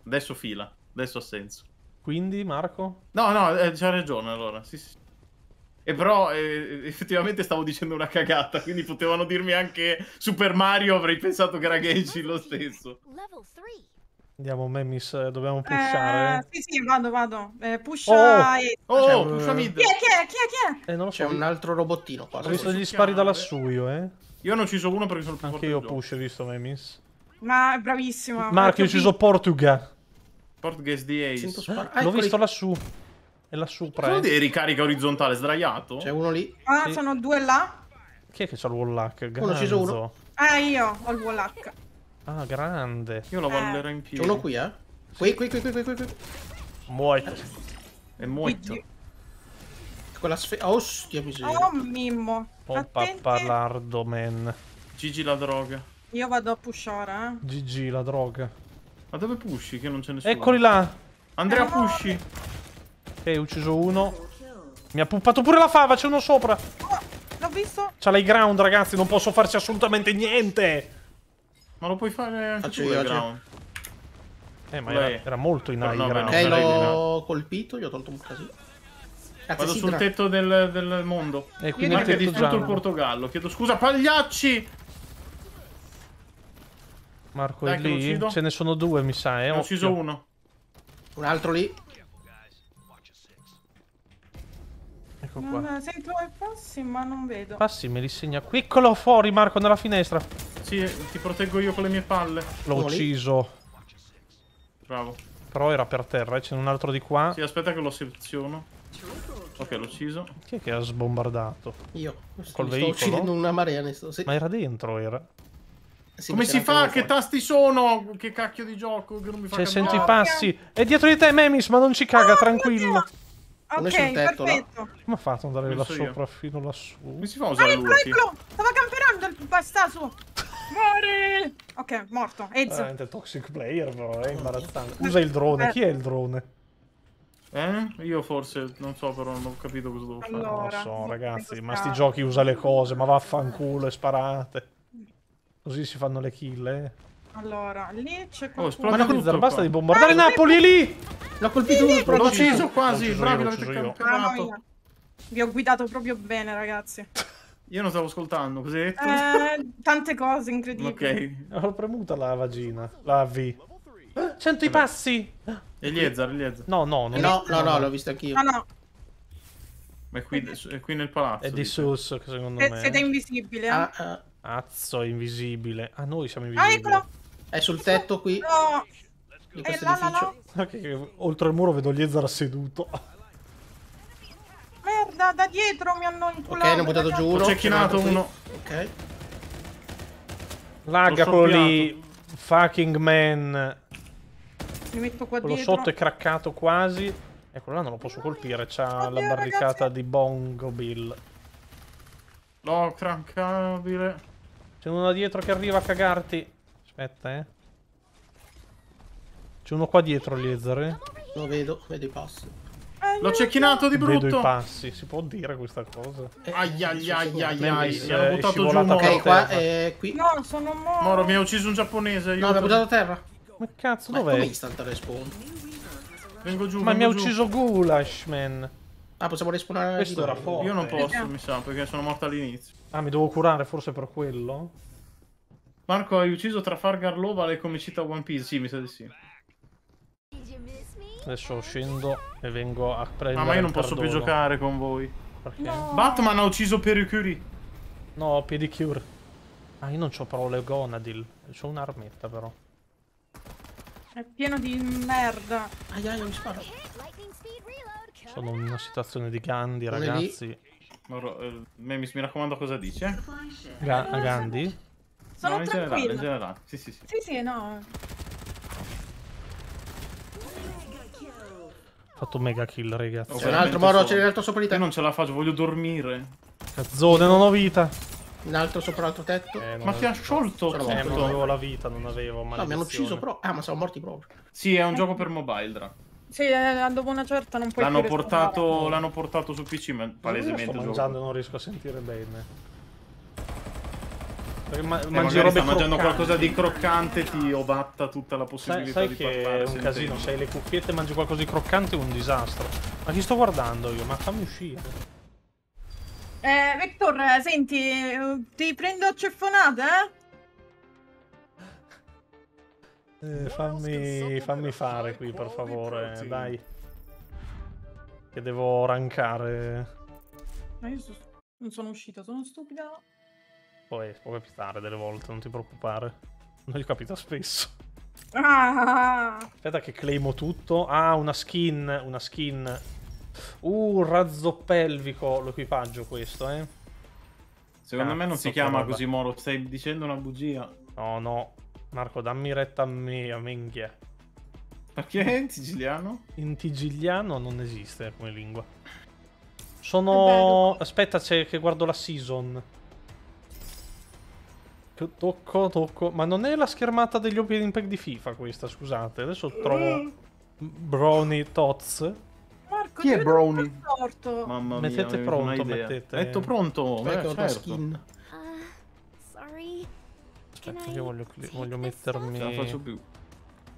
Adesso fila, adesso ha senso. Quindi, Marco? No, no, eh, c'ha ragione allora, sì, sì. E però eh, effettivamente stavo dicendo una cagata, quindi potevano dirmi anche Super Mario, avrei pensato che era Genji lo stesso. Andiamo, Memis, dobbiamo pushare. Eh, sì, sì, vado, vado. Eh, pusha... Oh, oh, cioè, pusha eh, mid. Chi è, chi è, chi è? Eh, non lo so. C'è un altro robottino qua. Ho visto degli spari da lassù io, eh. Io ne ho ucciso uno perché sono più Anche io push, hai visto, Memis? Ma bravissimo. Marco, ho ucciso Portuga. Portuguese di Ace. Ah, l'ho visto lassù. È là sopra. Cosa vuol ricarica orizzontale? Sdraiato? C'è uno lì. Ah, sì. sono due là. Chi è che c'ha il wall wallack? Uno ci sono Ah, io ho il wallack. Ah, grande. Io lo eh. vallerò in più. C'è uno qui, eh? Qui, qui, qui, qui, qui, qui. Muoio. È muoio. Quella sfera. Oh, stia miseria. Oh, Mimmo. Pompa Attenti. parlardo, man. Gigi la droga. Io vado a pushare, eh. Gigi la droga. Ma dove pushi? Che non ce ne sono. Eccoli là. Andrea, eh, pushi. Ok, eh, ho ucciso uno. Mi ha puppato pure la fava, c'è uno sopra. Oh, L'ho visto. C'ha l'high ground, ragazzi, non posso farci assolutamente niente. Ma lo puoi fare anche Faccio tu, io, ground. Eh, ma era, era, molto in aria. No, eh, l'ho colpito, gli ho tolto un casino. Cazzo, Vado sul tetto del, del mondo. E eh, quindi anche distrutto giallo. il Portogallo. Chiedo scusa, pagliacci! Marco Dai, è lì. Ce ne sono due, mi sa. Eh. ho ucciso uno. Un altro lì. Ecco qua. Non sento i passi, ma non vedo. Passi, me li segna. Eccolo fuori, Marco, nella finestra. Sì, ti proteggo io con le mie palle. L'ho ucciso. Bravo. Però era per terra, eh. c'è un altro di qua. Sì, aspetta che lo seleziono. Ok, l'ho ucciso. Chi è che ha sbombardato? Io. Col mi veicolo? Sto uccidendo una marea, ne sto... Sì. Ma era dentro, era. Sì, Come si fa? Che tasti sono? Che cacchio di gioco? Che non mi fa cioè, sento i passi. È dietro di te, Memis, ma non ci caga, ah, tranquillo. Ok, tetto, perfetto. Là. Come ha fatto ad andare là sopra fino lassù? Come si fa a usare ah, il Stava camperando il su. [laughs] Muori! Ok, morto. Ezio. Veramente toxic player, però, è imbarazzante. Usa il drone. Eh. Chi è il drone? Eh? Io forse, non so però, non ho capito cosa devo allora, fare. Non lo so, ragazzi, ma sti giochi usa le cose, ma vaffanculo e sparate. Così si fanno le kill, eh? Allora, lì c'è oh, qualcuno. Oh, Ma con basta di bombardare Dai, ah, Napoli, è lì! L'ho colpito uno, l'ho ucciso quasi, bravi, l'avete campionato. Vi ho guidato proprio bene, ragazzi. [laughs] Io non stavo ascoltando, così Eh, tante cose incredibili. Ok. Ho premuto la vagina, la V. Sento i passi! E Eliezer, Eliezer. No, no, non eh, no, no, no, l'ho visto anch'io. No, no. Ma è qui, è qui, nel palazzo. È di sus, secondo me. Siete invisibili, eh? Ah, ah. Azzo, invisibile. Ah, noi siamo invisibili. Ah, eccolo! È sul tetto qui. No. Di questo là, eh, edificio. Là, là. Okay, oltre al muro vedo Liezar seduto. Merda, da dietro mi hanno inculato. Ok, ne ho buttato giù uno. C'è chinato uno. Ok. Lagga quello lì. Fucking man. Mi metto qua quello dietro. sotto è craccato quasi. E quello là non lo posso ah. colpire. C'ha la barricata ragazzi. di Bongo Bill. No, crancabile. C'è uno da dietro che arriva a cagarti. Aspetta, eh. C'è uno qua dietro, Liezare. Eh. Lo vedo, vedo i passi. L'ho cecchinato di brutto. Vedo i passi, si può dire questa cosa. Eh, ai ai L'ho buttato giù Ok, qua No, sono Moro. Moro mi ha ucciso un giapponese. No, l'ha buttato a terra. Ma cazzo, dov'è? Vengo giù. Ma mi ha ucciso Gulash, Ah, possiamo respawnare. Questo Io non posso, mi sa, perché sono morto all'inizio. Ah, mi devo curare forse per quello? Marco, hai ucciso Trafalgar Law, vale come città One Piece? Sì, mi sa di sì. Adesso scendo e vengo a prendere Ma, ma io non posso più giocare con voi. No. Batman ha ucciso Pericure. No, Pedicure. Ah, io non ho parole Gonadil. C'ho un'armetta però. È pieno di merda. Aia, non mi sparo. Sono in una situazione di Gandhi, ragazzi. Allora, eh, mi raccomando cosa dice. Ga Gandhi? Sono no, in generale, in generale. Sì, sì, sì. Sì, sì, no. Ho fatto un mega kill, ragazzi. Oh, un altro moro, c'è l'altro sopra di te. Io non ce la faccio, voglio dormire. Cazzone, non ho vita. Un altro sopra l'altro tetto. Eh, ma ti ha sciolto tutto. Eh, non avevo la vita, non avevo male. No, mi hanno ucciso però. Ah, ma siamo morti proprio. Sì, è un eh. gioco per mobile, Dra. Sì, eh, dopo una certa non puoi L'hanno portato, portato su PC, ma palesemente. Io sto mangiando gioco. non riesco a sentire bene. Perché ma eh, mangi robe mangiando qualcosa di croccante ti ovatta tutta la possibilità sai, sai di che è un casino, se hai le cuffiette e mangi qualcosa di croccante è un disastro. Ma chi sto guardando io, ma fammi uscire. Eh, Vector, senti, ti prendo a ceffonata, eh? Eh, fammi, fammi fare qui, per favore, dai. Che devo rancare. Ma io so, non sono uscita, sono stupida. Poi può capitare delle volte, non ti preoccupare. Non gli capita spesso. Ah. Aspetta che claimo tutto. Ah, una skin, una skin. Uh, un razzo pelvico, l'equipaggio questo, eh. Secondo Cazzo, me non si chiama così, Moro, stai dicendo una bugia. No, no. Marco, dammi retta a me, a menghia. Perché in siciliano? In tigiliano non esiste come lingua. Sono... Aspetta, c'è che guardo la season. Tocco, tocco. Ma non è la schermata degli opening impact di FIFA questa, scusate. Adesso trovo mm. Brownie Tots. Marco, chi è Brownie? Mamma mia, mettete pronto, mettete. Metto pronto, Aspetta, ecco, eh, certo. skin. Uh, Aspetta, io voglio, voglio mettermi... Non faccio più.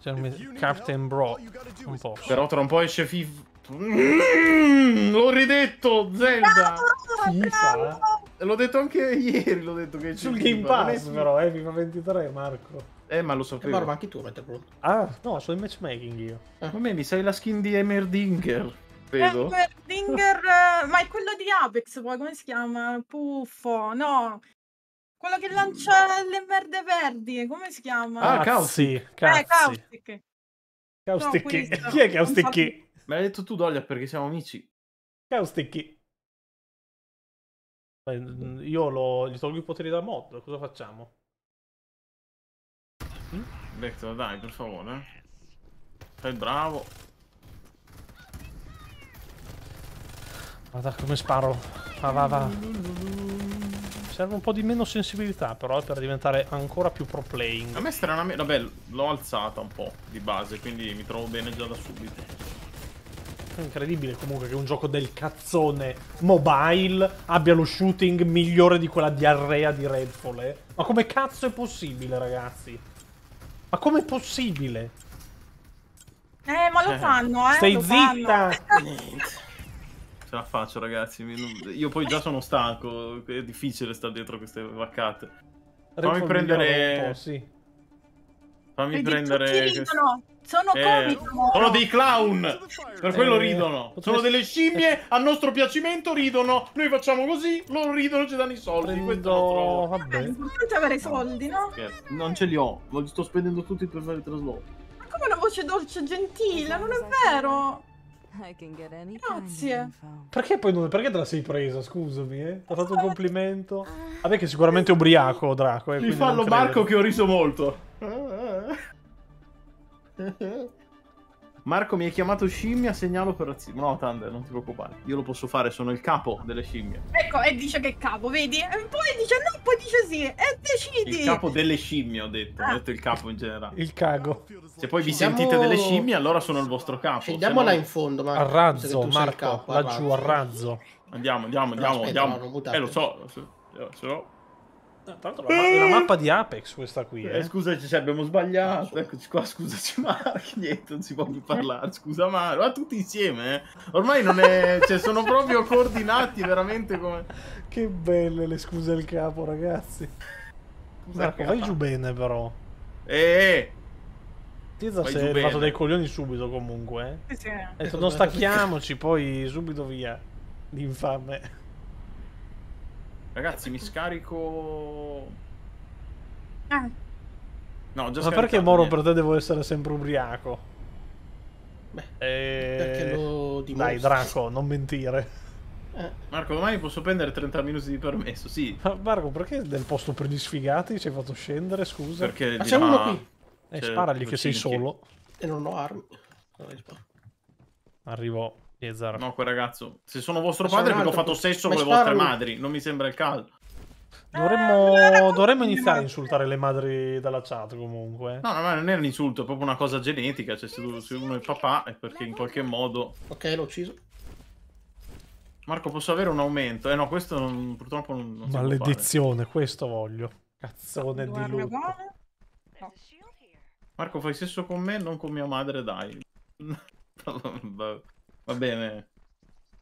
Mettermi Captain Bro. Un po'. Però tra un po' esce FIFA. Mm, l'ho ridetto, Zelda! No, FIFA? L'ho detto anche ieri, l'ho detto che Sul Game Pass eh, però, eh, FIFA 23, Marco. Eh, ma lo sapevo. Eh, Marco, anche tu Metropool. Ah, no, sono in matchmaking io. Eh. Ma mi sai la skin di Emerdinger, vedo. Emerdinger, eh, eh, ma è quello di Apex, poi come si chiama? Puffo, no. Quello che lancia le merde verdi, come si chiama? Ah, Causi. Eh, Caustic. Caustic. No, Chi è Caustic? Me l'hai detto tu, Doglia, perché siamo amici. Caustic. Io lo, gli tolgo i poteri da mod, cosa facciamo? Hm? Vector, dai, per favore. Fai bravo. Guarda come sparo. Va, va, va. Serve un po' di meno sensibilità, però, per diventare ancora più pro playing. A me stranamente... Vabbè, l'ho alzata un po' di base, quindi mi trovo bene già da subito incredibile comunque che un gioco del cazzone mobile abbia lo shooting migliore di quella diarrea di Redfall, eh? Ma come cazzo è possibile, ragazzi? Ma com'è possibile? Eh, ma lo eh. fanno, eh. Stai zitta! Ce la faccio, ragazzi. Io poi già sono stanco. È difficile stare dietro queste vaccate. Fammi prendere... Sì. Fammi Vedi, prendere... Tutti sono eh, comici. Sono dei clown. Per quello eh, ridono. Potresti... Sono delle scimmie. A nostro piacimento ridono. Noi facciamo così. Loro ridono, ci danno i soldi. Prendo... Questo lo trovo. Vabbè. È importante avere i soldi, no? Scherzo. Non ce li ho. Li sto spendendo tutti per fare il trasloco. Ma come una voce dolce e gentile? Non è esatto. vero. Grazie. Perché poi non, perché te la sei presa? Scusami, eh? Ha fatto un ah. complimento. Vabbè, che sicuramente è ubriaco, Draco. Eh, Mi fallo Marco che ho riso molto. [laughs] Marco mi hai chiamato scimmia, segnalo per razzismo. No, Thunder, non ti preoccupare. Io lo posso fare, sono il capo delle scimmie. Ecco, e dice che capo, vedi? E poi dice no, poi dice sì. E decidi. Il capo delle scimmie, ho detto. Ah. Ho detto il capo in generale. Il cago. Se poi vi Siamo... sentite delle scimmie, allora sono il vostro capo. Scendiamola no... in fondo, Marco. A razzo, Marco. Capo, laggiù, a razzo. Andiamo, andiamo, andiamo. andiamo. eh, lo so. Lo so. Lo No, eh, tra l'altro è la mappa di Apex questa qui. Eh, eh. Scusaci, cioè, abbiamo sbagliato. Ah, Eccoci qua, scusaci Mark, [laughs] niente, non si può più parlare. Eh. Scusa Mark, ma tutti insieme. Eh. Ormai non è... cioè, sono proprio coordinati veramente come... Che belle le scuse del capo, ragazzi. Scusa Marco, vai giù bene però. Eh! eh. Ti si è arrivato dai coglioni subito comunque. Eh. Sì, sì. Adesso non stacchiamoci, poi subito via. L'infame. Ragazzi, mi scarico... Ah. No, già Ma perché Moro niente. per te devo essere sempre ubriaco? Beh, eh, perché lo dimostri. Dai, Draco, non mentire. Eh. Marco, domani posso prendere 30 minuti di permesso, sì. Ma Marco, perché nel posto per gli sfigati ci hai fatto scendere, scusa? Perché ah, c'è uno qui. Eh, cioè, sparagli che sei solo. E non ho armi. Arrivo Cesar. Esatto. No, quel ragazzo. Se sono vostro padre perché ho fatto sesso con le vostre madri. Non mi sembra il caso. Dovremmo, eh, dovremmo iniziare a insultare le madri dalla chat comunque. No, no, non è un insulto, è proprio una cosa genetica. Cioè, se uno è il papà è perché in qualche modo... Ok, l'ho ucciso. Marco, posso avere un aumento? Eh no, questo non, purtroppo non... non Maledizione, questo voglio. Cazzone di lui. No. Marco, fai sesso con me, non con mia madre, dai. [laughs] Vabbè. Va bene.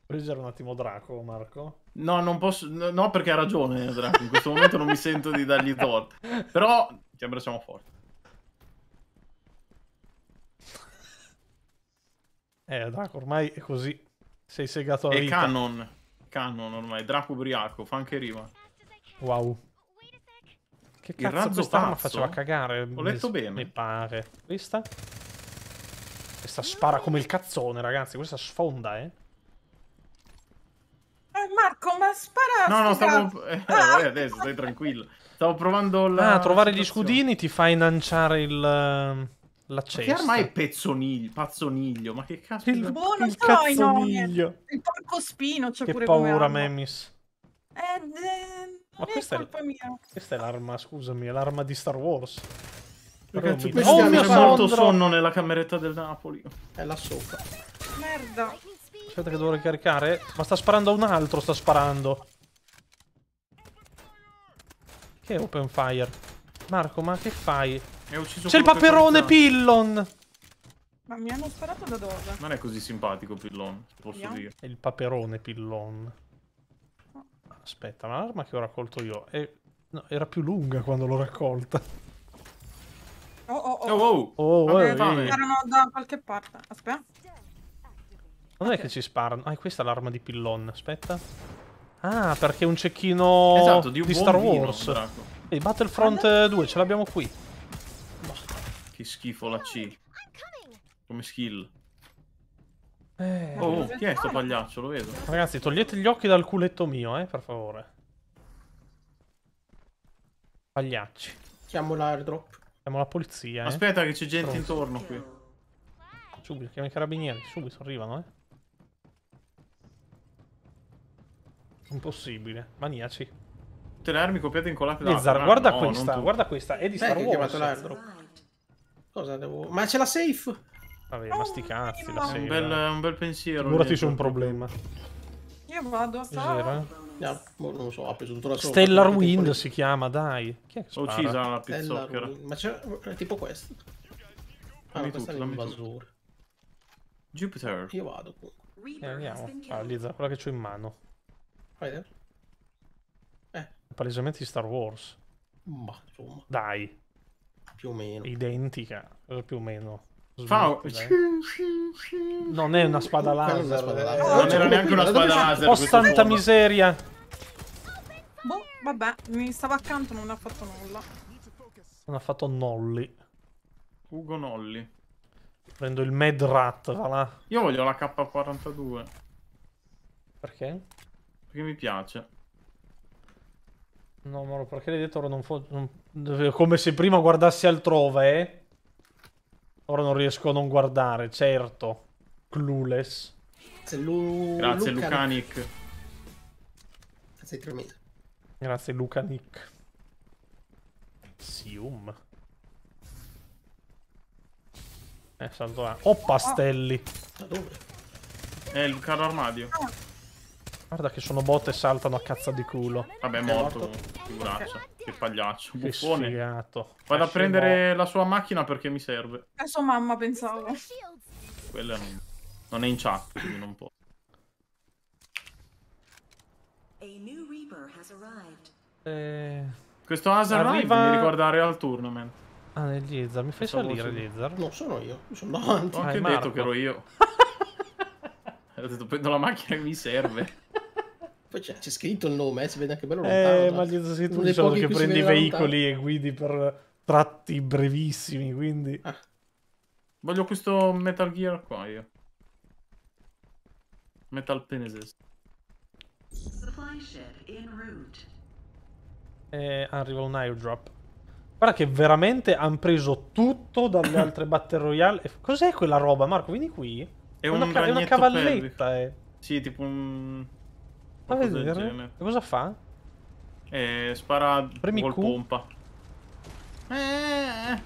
Puoi usare un attimo Draco, Marco? No, non posso... No, perché ha ragione eh, Draco. In questo momento non mi sento di dargli torto. Però ti abbracciamo forte. Eh, Draco, ormai è così. Sei segato alla e vita. E Canon. Canon ormai. Draco ubriaco. Fa anche rima. Wow. Che cazzo quest'arma faceva cagare? Ho letto mi, bene. Mi pare. Questa? Questa spara come il cazzone, ragazzi. Questa sfonda, eh. eh Marco, ma spara... No, no, stavo... [laughs] Eh, ah. adesso stai tranquillo. Stavo provando ah, la... Ah, trovare gli scudini ti fa inanciare il... Ehm, la cesta. Che ormai è pezzoniglio, pazzoniglio, ma che cazzo? Il, boh, il cazzoniglio. No, il porco spino c'è pure paura, Memis. Eh, eh, ma questa è, è questa è l'arma, scusami, è l'arma di Star Wars. Ragazzi, Ragazzi questi oh, fatto Sandro... molto sonno nella cameretta del Napoli. È là sopra. Merda. Aspetta che devo ricaricare. Ma sta sparando a un altro, sta sparando. Che open fire? Marco, ma che fai? C'è il paperone Pillon! Ma mi hanno sparato da dove? Non è così simpatico Pillon, posso no. dire. È il paperone Pillon. Aspetta, ma l'arma che ho raccolto io è... no, era più lunga quando l'ho raccolta. Oh oh oh. Oh, oh. oh Vabbè, wow. da qualche parte. Aspetta. Non è che ci sparano. Ah, questa è l'arma di pillon. Aspetta. Ah, perché un cecchino esatto, di, un di Star Wars. Vino, e Battlefront 2 ce l'abbiamo qui. che schifo la C. Come skill. Eh, oh, oh, chi è sto pagliaccio? Lo vedo. Ragazzi, togliete gli occhi dal culetto mio, eh, per favore. Pagliacci. Chiamo l'airdrop. Chiamo la polizia. Eh. Aspetta, che c'è gente Pronto. intorno qui. Subito, chiamo i carabinieri. Subito arrivano, eh. Impossibile. Maniaci. Tutte le armi copiate e incollate da Blizzard, guarda no, questa, guarda questa. È di Star Beh, Wars. Cosa devo... Ma c'è la safe! Vabbè, oh, ma sti cazzi, la safe. Un bel, un bel pensiero. Murati su un problema. Io vado esatto. a stare. No, boh, non lo so, ha preso tutta la sua... Stellar Wind si chiama, dai. Chi è che spara? Ho uccisa la pizzocchera. Ma c'è tipo questo. Ah, questa questo è l'invasore. Jupiter. Io vado comunque. Eh, andiamo. Paralizza ah, quella che ho in mano. Vai Eh. Palesemente di Star Wars. Ma insomma. Dai. Più o meno. Identica. Eh, più o meno. Fao. [laughs] Non è una spada laser. Una spada laser. No, non c'era neanche una spada laser. Oh, santa miseria. Boh, vabbè, mi stava accanto, non ha fatto nulla. Non ha fatto nolli. Ugo nolli. Prendo il Mad Rat, va là. Io voglio la K42. Perché? Perché mi piace. No, Moro, perché l'hai detto ora non, fo... non... Come se prima guardassi altrove, eh? Ora non riesco a non guardare, certo. Clueless. Grazie, Lu... Grazie Luca Nick. Grazie, Tremita. Grazie, Luca Nick. Sium. Eh, santo là. Oh, pastelli. Oh. Ah, È eh, il carro armadio. Oh. Guarda che sono botte e saltano a cazzo di culo. Vabbè, è morto, figuraccia. Che pagliaccio, che buffone. Sfigato. Vado a prendere la sua macchina perché mi serve. La sua mamma, pensavo. Quella non, non è in chat, quindi non può. Eh... Questo Hazard Arriva... mi ricorda Real Tournament. Ah, nel Lizard, mi fai Pensavo salire sono... Lizard? No, sono io, sono davanti. Ho ah, anche detto che ero io. [laughs] Ho detto prendo la macchina che mi serve. Poi c'è, c'è scritto il nome, eh, si vede anche bello eh, lontano. Eh, ma gli sei scritto di solito che prendi i veicoli lontano. e guidi per tratti brevissimi, quindi... Ah. Voglio questo Metal Gear qua io. Metal Penises. E arriva un airdrop. Guarda che veramente hanno preso tutto dalle [coughs] altre Battle Royale. Cos'è quella roba, Marco? Vieni qui. È, una, un ca- è una cavalletta, eh. Sì, tipo un... A ah, vedere. E cosa fa? Eh, spara Premi col Q. pompa. Eh.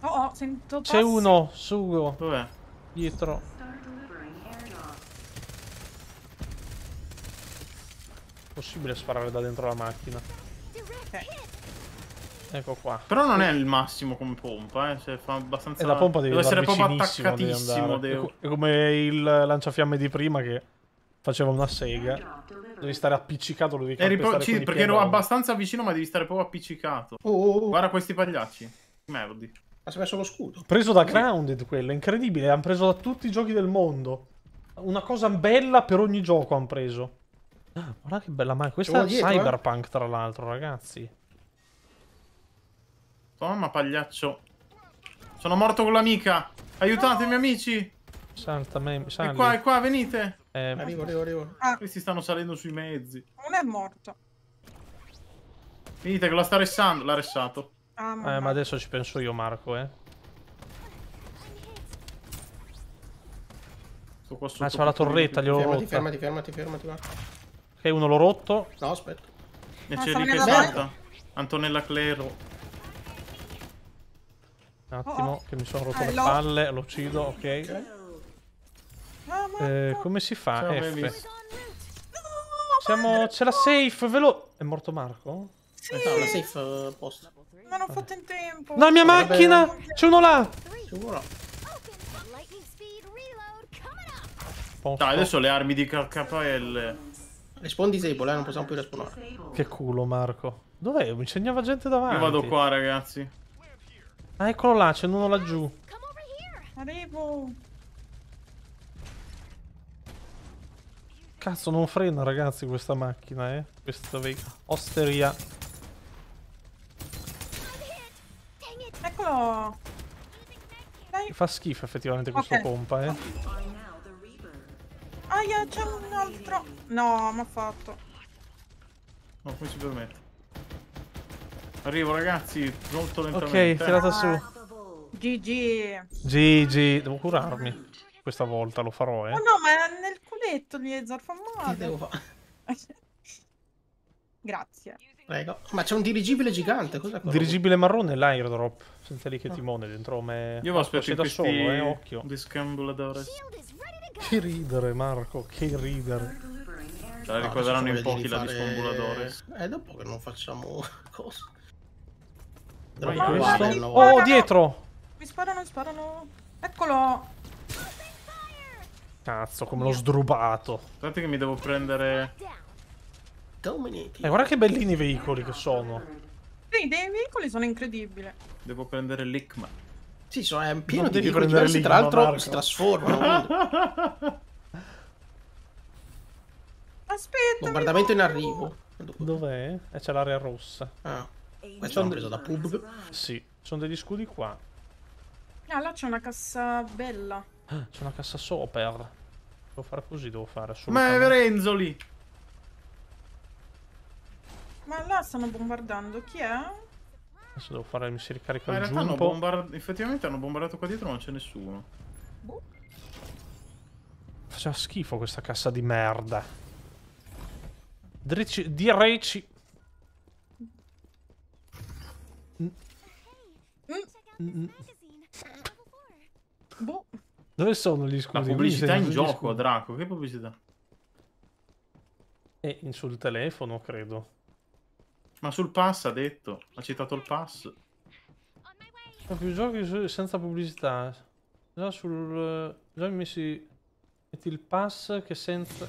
Oh, oh, sento C'è uno, sugo. Dov'è? Dietro. Possibile sparare da dentro la macchina. Eh. Ecco qua. Però non è il massimo come pompa, eh. Cioè, fa abbastanza... E la pompa deve, deve essere proprio attaccatissimo. deve... È come il lanciafiamme di prima che... Faceva una sega. Devi stare appiccicato, lo devi campestare Sì, perché ero abbastanza vicino, ma devi stare proprio appiccicato. Oh, oh, oh. Guarda questi pagliacci. Merdi. Ma si è messo lo scudo. Preso da Grounded quello, incredibile. Hanno preso da tutti i giochi del mondo. Una cosa bella per ogni gioco hanno preso. Ah, guarda che bella mano. Questa è dietro, eh. Cyberpunk, eh? tra l'altro, ragazzi. Mamma pagliaccio. Sono morto con l'amica. Aiutatemi, no. amici. Salta, me. Salli. E qua, e qua, venite. Eh, arrivo, arrivo, arrivo. Ah. Questi stanno salendo sui mezzi. Non è morto. Finite che la sta ressando. L'ha ressato. Ah, eh, ma adesso ci penso io, Marco, eh. Sto qua sotto. Ma ah, c'ho la torretta, glielo fermati, rotta. Fermati, fermati, fermati, fermati, Ok, uno l'ho rotto. No, aspetta. Ne ah, c'è lì che Antonella Clero. Un attimo, oh, oh. che mi sono rotto eh, le palle, lo uccido, ok. Eh, come si fa? F. Siamo... C'è la safe, ve lo... È morto Marco? Sì. Eh, no, la safe eh, posto. Ma non ho fatto in tempo. La mia macchina! C'è uno là! C'è uno là. Dai, adesso le armi di KKL. Respawn disable, eh, non possiamo più respawnare. Che culo, Marco. Dov'è? Mi segnava gente davanti. Io vado qua, ragazzi. Ah, eccolo là, c'è uno laggiù. Arrivo. Cazzo non frena ragazzi questa macchina eh Questa osteria Eccolo Dai. Fa schifo effettivamente okay. questo pompa, eh Aia c'è un altro No ma fatto No come si permette Arrivo ragazzi Molto lentamente Ok tirata su GG ah. GG Devo curarmi Questa volta lo farò eh oh, No ma nel detto, Liezor, fa male. [laughs] Grazie. Prego. Ma c'è un dirigibile gigante, cos'è quello? Dirigibile marrone l'aerodrop, senza lì che timone ah. dentro me. Io mi aspetto da solo, eh, occhio. Di scambulatore. Che ridere, Marco, che ridere. Te la ricorderanno in pochi la fare... di scambulatore. Eh, dopo che non facciamo [laughs] cosa. Vai, questo? Oh, dietro! Mi sparano, sparano. Eccolo! Cazzo, come l'ho sdrubato. Aspetta che mi devo prendere... E eh, guarda che bellini i veicoli che sono. Sì, dei veicoli sono incredibili. Devo prendere l'ICMA. Sì, sono è pieno non di veicoli diversi, tra l'altro si trasformano. [laughs] Aspetta. Bombardamento in arrivo. Dov'è? E eh, c'è l'area rossa. Ah. Questo l'ho preso da pub. Sì, sono degli scudi qua. Ah, là c'è una cassa bella. C'è una cassa sopra devo fare così, devo fare assolutamente. Ma è Verenzoli! Ma là stanno bombardando, chi è? Adesso devo fare, mi si ricarica Ma il giumpo. Hanno bombard... Effettivamente hanno bombardato qua dietro, non c'è nessuno. Boh. Faceva schifo questa cassa di merda. Drici... Direci... Mm. Mm. Boh. Dove sono gli scusi? La pubblicità in gioco, Draco, che pubblicità? E eh, sul telefono, credo. Ma sul pass ha detto, ha citato il pass. Ma più giochi senza pubblicità. Già sul... Già mi si... Metti il pass che senza...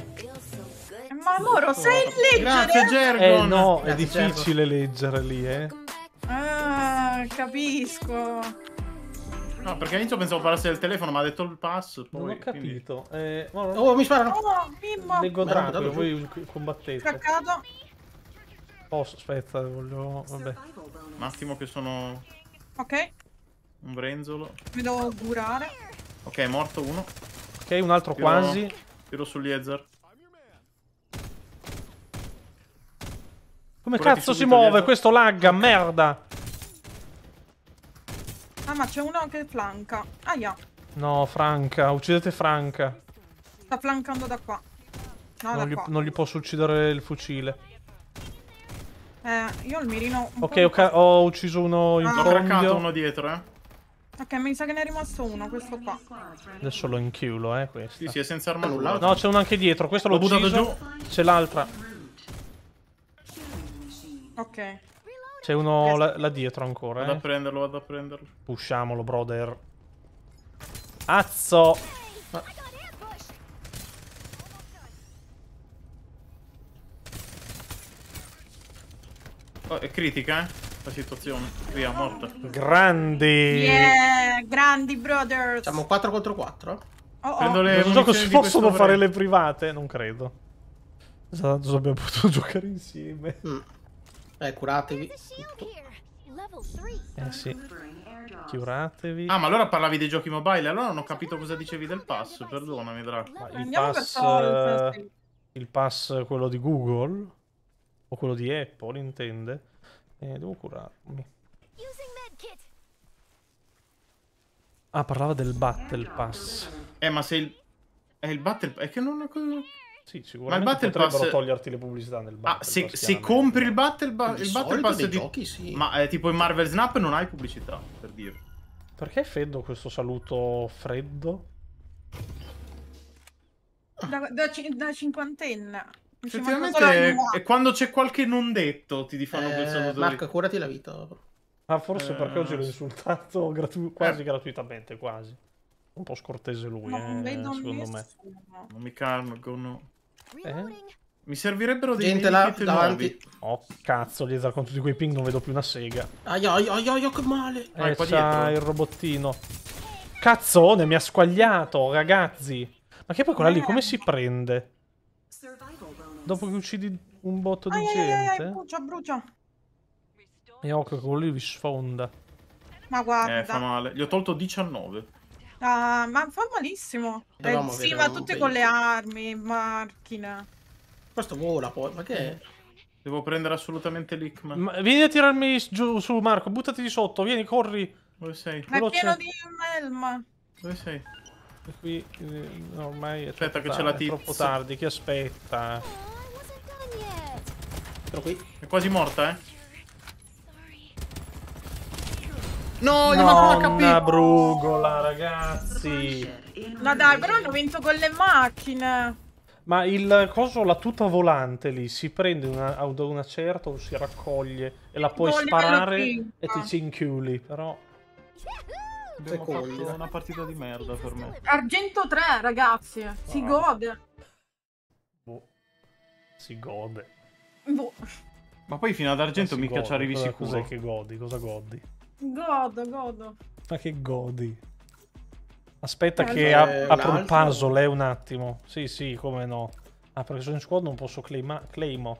Ma loro sei sai legge! Grazie Gergon! Eh no, Grazie, è difficile Gergon. leggere lì, eh. Ah, capisco. No, perché all'inizio pensavo parlasse del telefono, ma ha detto il pass. Poi, non ho capito. Quindi... Eh, no, Oh, mi sparano! Oh, Mimmo! Leggo Dracula, voi combattete. Craccato. Oh, aspetta, voglio... Vabbè. Un attimo che sono... Ok. Un brenzolo. Mi devo augurare. Ok, è morto uno. Ok, un altro Tiro... quasi. Tiro sull'Iezer. Come Pure cazzo si muove? Questo lagga, merda! Ah, ma c'è uno che flanca. Aia. No, Franca. Uccidete Franca. Sta flancando da qua. No, non, da gli, qua. non gli posso uccidere il fucile. Eh, io ho il mirino. ok, ok, ho ucciso uno in Ho ah, crancato uno dietro, eh. Ok, mi sa che ne è rimasto uno, questo qua. Adesso lo inchiulo, eh, questo. Sì, sì, è senza arma nulla. No, c'è uno anche dietro, questo l'ho buttato giù. C'è l'altra. Ok. C'è uno là, là, dietro ancora. Vado eh. a prenderlo, vado a prenderlo. Pusciamolo, brother. Azzo! Ma... Oh, è critica, eh? La situazione. Qui è morta. Grandi! Yeah, grandi, brother! Siamo 4 contro 4? Oh, oh. Prendo le possono fare breve. le private, non credo. Tanto abbiamo potuto [laughs] giocare insieme. Mm. Eh, curatevi. Eh sì. Curatevi. Ah, ma allora parlavi dei giochi mobile, allora non ho capito cosa dicevi del pass, perdonami, Draco. Ma il pass, il pass quello di Google o quello di Apple, intende? Eh, devo curarmi. Ah, parlava del Battle Pass. Eh, ma se il... È eh, il Battle È che non... Sì, sicuramente ma il battle potrebbero pass... toglierti le pubblicità nel ah, battle ah, se, pass, se compri il battle, ba- il battle pass dei di... giochi, sì. Ma eh, tipo in Marvel Snap non hai pubblicità, per dire. Perché è freddo questo saluto freddo? Da, da, da cinquantenna. Effettivamente, è, quando c'è qualche non detto ti fanno eh, quel saluto. Marco, lì. curati la vita. Ma forse eh... perché oggi l'ho eh. insultato [laughs] gratu- quasi eh. gratuitamente, quasi un po' scortese lui, no, eh, secondo nessuno. me. Non mi calmo, no. Eh? Mi servirebbero dei Gente là, davanti. Nuovi. Oh, cazzo, dietro al conto di quei ping non vedo più una sega. Aia, oh, che male. Eh, c'ha il robottino. Cazzone, mi ha squagliato, ragazzi. Ma che poi quella lì come si prende? Dopo che uccidi un botto di ai, gente? Ai, ai, brucia, brucia. E occhio, quello lì vi sfonda. Ma guarda. Eh, fa male. Gli ho tolto 19. Ah, ma fa malissimo. Eh, sì, va tutte con le armi, macchina. Questo vola poi, ma che è? Devo prendere assolutamente l'Ickman. Ma, vieni a tirarmi giù su Marco, buttati di sotto, vieni, corri. Dove sei? Ma è pieno di melma. Dove sei? E qui eh, no, ormai è aspetta che c'è la tizia. È troppo tardi, chi aspetta? Sono qui. È quasi morta, eh? No, gli manca una capita. Una brugola, ragazzi. Ma dai, però hanno vinto con le macchine. Ma il coso, la tuta volante lì, si prende una, da un acerto, si raccoglie e la puoi Voglio sparare e ti ci inchiuli, però... È una partita di merda per me. Argento 3, ragazzi. Si ah. gode. Boh. Si gode. Boh. Ma poi fino ad argento mica ci arrivi sicuro. Cos'è che godi? Cosa godi? Godo, godo. Ma che godi. Aspetta eh, che ap apro il puzzle, eh, un attimo. Sì, sì, come no. Ah, perché sono in squad non posso claima claimo.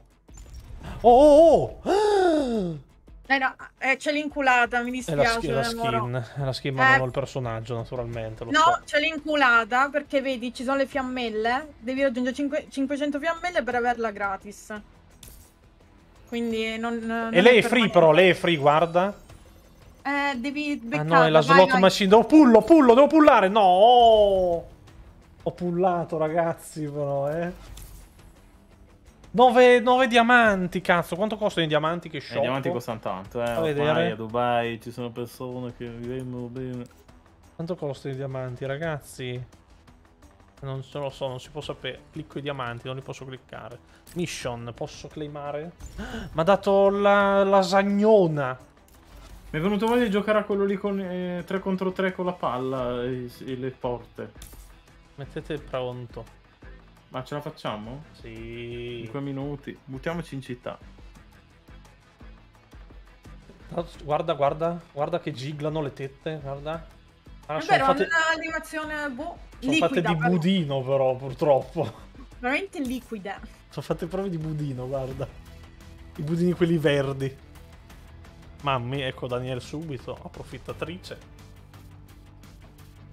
Oh, oh, oh! [gasps] Eh no, eh, c'è l'inculata, mi dispiace. È la, sch- la skin, è la skin, ma eh, non il personaggio, naturalmente. No, so. c'è l'inculata perché vedi, ci sono le fiammelle. Devi raggiungere 5 500 fiammelle per averla gratis. Quindi non. non e lei è free, però, lei è free, guarda. Eh, devi beccarla. Ah no, è la slot vai. machine. Devo pullo, pullo, devo pullare. No! Ho pullato, ragazzi, però, eh. 9, diamanti, cazzo. Quanto costano i diamanti che sciocco? Eh, I diamanti costano tanto, eh. A ormai a Dubai ci sono persone che vivono bene. Quanto costano i diamanti, ragazzi? Non ce lo so, non si può sapere. Clicco i diamanti, non li posso cliccare. Mission, posso claimare? [gasps] Mi ha dato la lasagnona. Mi è venuto voglia di giocare a quello lì con eh, 3 contro 3 con la palla e, e, le porte. Mettete pronto. Ma ce la facciamo? Sì. 5 minuti. Buttiamoci in città. Guarda, guarda, guarda che giglano le tette, guarda. Ah, Vabbè, era fatte... un'animazione boh, sono liquida. fatte di però. budino però, purtroppo. Veramente liquida. Sono fatte prove di budino, guarda. I budini quelli verdi. Mammi, ecco Daniel subito, approfittatrice.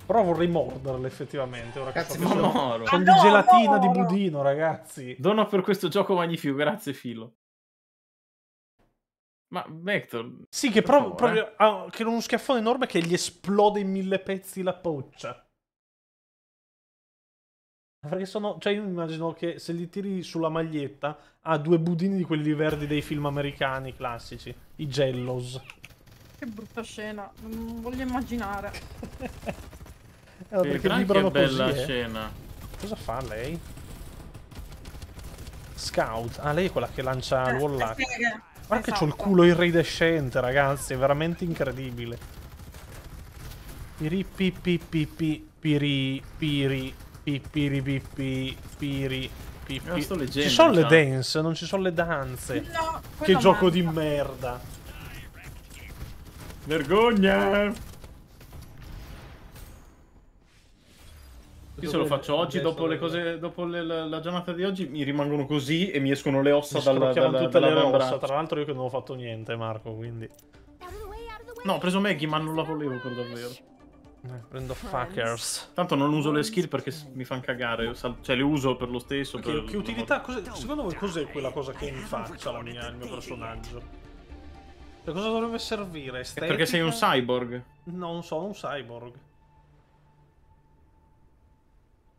Però vorrei morderle effettivamente. Ora Cazzo, che sto Moro. Con no, gelatina no, di budino, ragazzi. Dono per questo gioco magnifico, grazie Filo. Ma Vector... Sì, che, pro- proprio, ah, che non uno schiaffone enorme che gli esplode in mille pezzi la poccia. Perché sono, cioè io immagino che se li tiri sulla maglietta ha due budini di quelli verdi dei film americani classici, i Jellos. Che brutta scena, non voglio immaginare. eh, perché vibrano che bella così, eh? scena. Eh? Cosa fa lei? Scout. Ah, lei è quella che lancia eh, il eh, eh, Guarda esatto. che c'ho il esatto. culo iridescente, ragazzi, è veramente incredibile. Piri pipi, pipi, pi piri piri. Pippiri pippi piri pippi. sto leggendo, ci sono le dance, non ci sono le danze. No, che gioco di merda. Vergogna! Io se lo faccio oggi, dopo, le cose, dopo le, la, la, giornata di oggi, mi rimangono così e mi escono le ossa dalla, dalla, tutte dalla le ossa. Tra l'altro io che non ho fatto niente, Marco, quindi... No, ho preso Maggie, ma non la volevo per davvero. Eh. Prendo fuckers. Tanto non uso le skill perché mi fanno cagare, cioè le uso per lo stesso. Okay, per che utilità? secondo voi cos'è quella cosa che mi faccia mia, il mio personaggio? Per cosa dovrebbe servire? È perché sei un cyborg? Non sono un cyborg.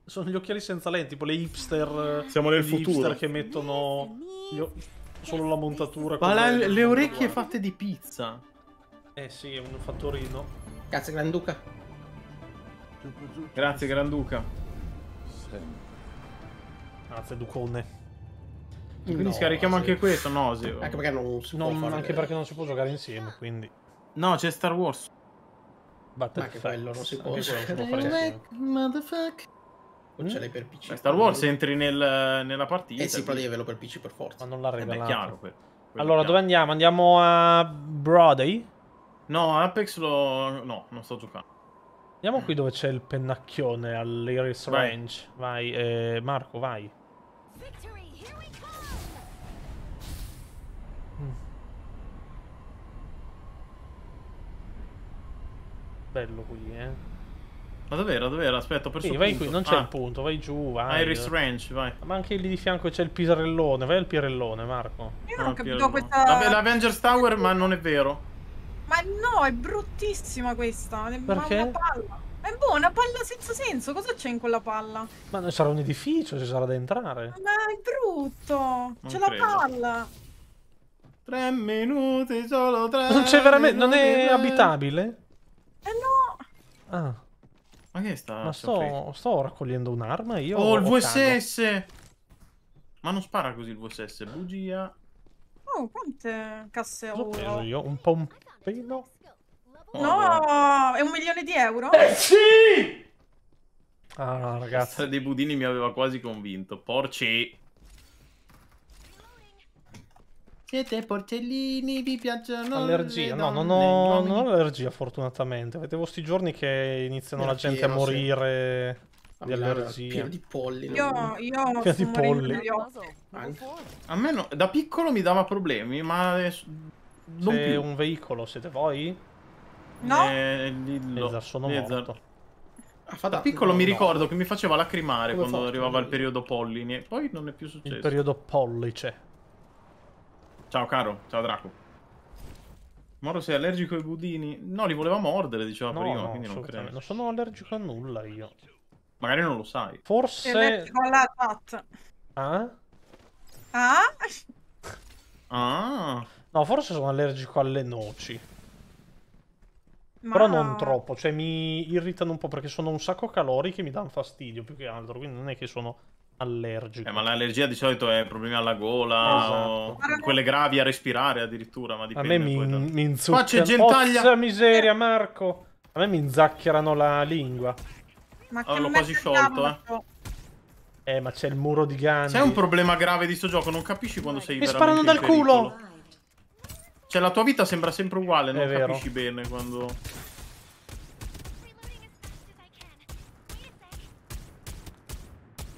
Sono gli occhiali senza lenti, tipo le hipster. Siamo nel futuro. hipster che mettono solo la montatura. Ma la, le, orecchie guarda. fatte di pizza. Eh sì, è un fattorino. Cazzo, Granduca. Grazie Granduca. Grazie Ducone. Quindi no, scarichiamo anche questo, no? Sì. Anche perché non si non, può fare... Anche perché non si può giocare insieme, quindi... No, c'è Star Wars. Battle Ma anche quello non si può, non si può fare insieme. Non ce l'hai per PC. Star Wars entri nel, nella partita. E si fa livello per PC per forza. Ma non l'ha regalato. Eh beh, chiaro, quello, quello allora, dove andiamo? Andiamo a Broadway? No, Apex lo... No, non sto giocando. Andiamo qui dove c'è il pennacchione all'Iris Range. Vai, eh, Marco, vai. Mm. Bello qui, eh. Ma dov'era? Dov'era? Aspetta, ho perso sì, vai punto. qui, non c'è ah. il punto, vai giù, vai. Iris Range, vai. Ma anche lì di fianco c'è il pirellone, vai al pirellone, Marco. Io non ho ah, capito pirellone. questa... La, la Tower, ma non è vero. Ma no, è bruttissima questa. Perché? Ma una palla. È buona, una palla senza senso. Cosa c'è in quella palla? Ma non sarà un edificio, ci sarà da entrare. Ma è brutto. C'è la palla. Tre minuti, solo tre. Non c'è veramente. Non è abitabile? Eh no. Ah. Ma che sta? Ma sto, sto raccogliendo un'arma io. Oh, il VSS! Cano. Ma non spara così il VSS, bugia. Oh, quante casse ho? preso io un po' Primo. Oh, no, è un milione di euro? Eh sì! Ah no, ragazzi. dei budini mi aveva quasi convinto. Porci! Siete porcellini, vi piacciono Allergia, no, non ho, non ho allergia fortunatamente. Avete sti giorni che iniziano la gente a morire... Sì di allergia. Pieno di polli. Io, io pieno di polli. A me no, da piccolo mi dava problemi, ma non C'è più. un veicolo, siete voi? No. Eh, Lillo. Lizard, sono Lizard. morto. Ah, da piccolo mi ricordo che mi faceva lacrimare quando arrivava il periodo polline e poi non è più successo. Il periodo pollice. Ciao caro, ciao Draco. Moro sei allergico ai budini? No, li voleva mordere, diceva no, prima, quindi non credo. Non sono allergico a nulla io. Magari non lo sai. Forse... È allergico alla tot. Ah? Ah? Ah? No, forse sono allergico alle noci. Ma... Però non troppo, cioè mi irritano un po' perché sono un sacco calori che mi danno fastidio più che altro, quindi non è che sono allergico. Eh, ma l'allergia di solito è problemi alla gola esatto. o quelle gravi a respirare addirittura, ma dipende. A me mi, poi, mi inzuccherano... Qua c'è gentaglia! miseria, Marco! A me mi inzaccherano la lingua. Ma che oh, l'ho quasi sciolto, eh. Eh, ma c'è il muro di Gandhi. C'è un problema grave di sto gioco, non capisci quando sei mi veramente Mi sparano dal culo! Cioè, la tua vita sembra sempre uguale, non capisci bene quando...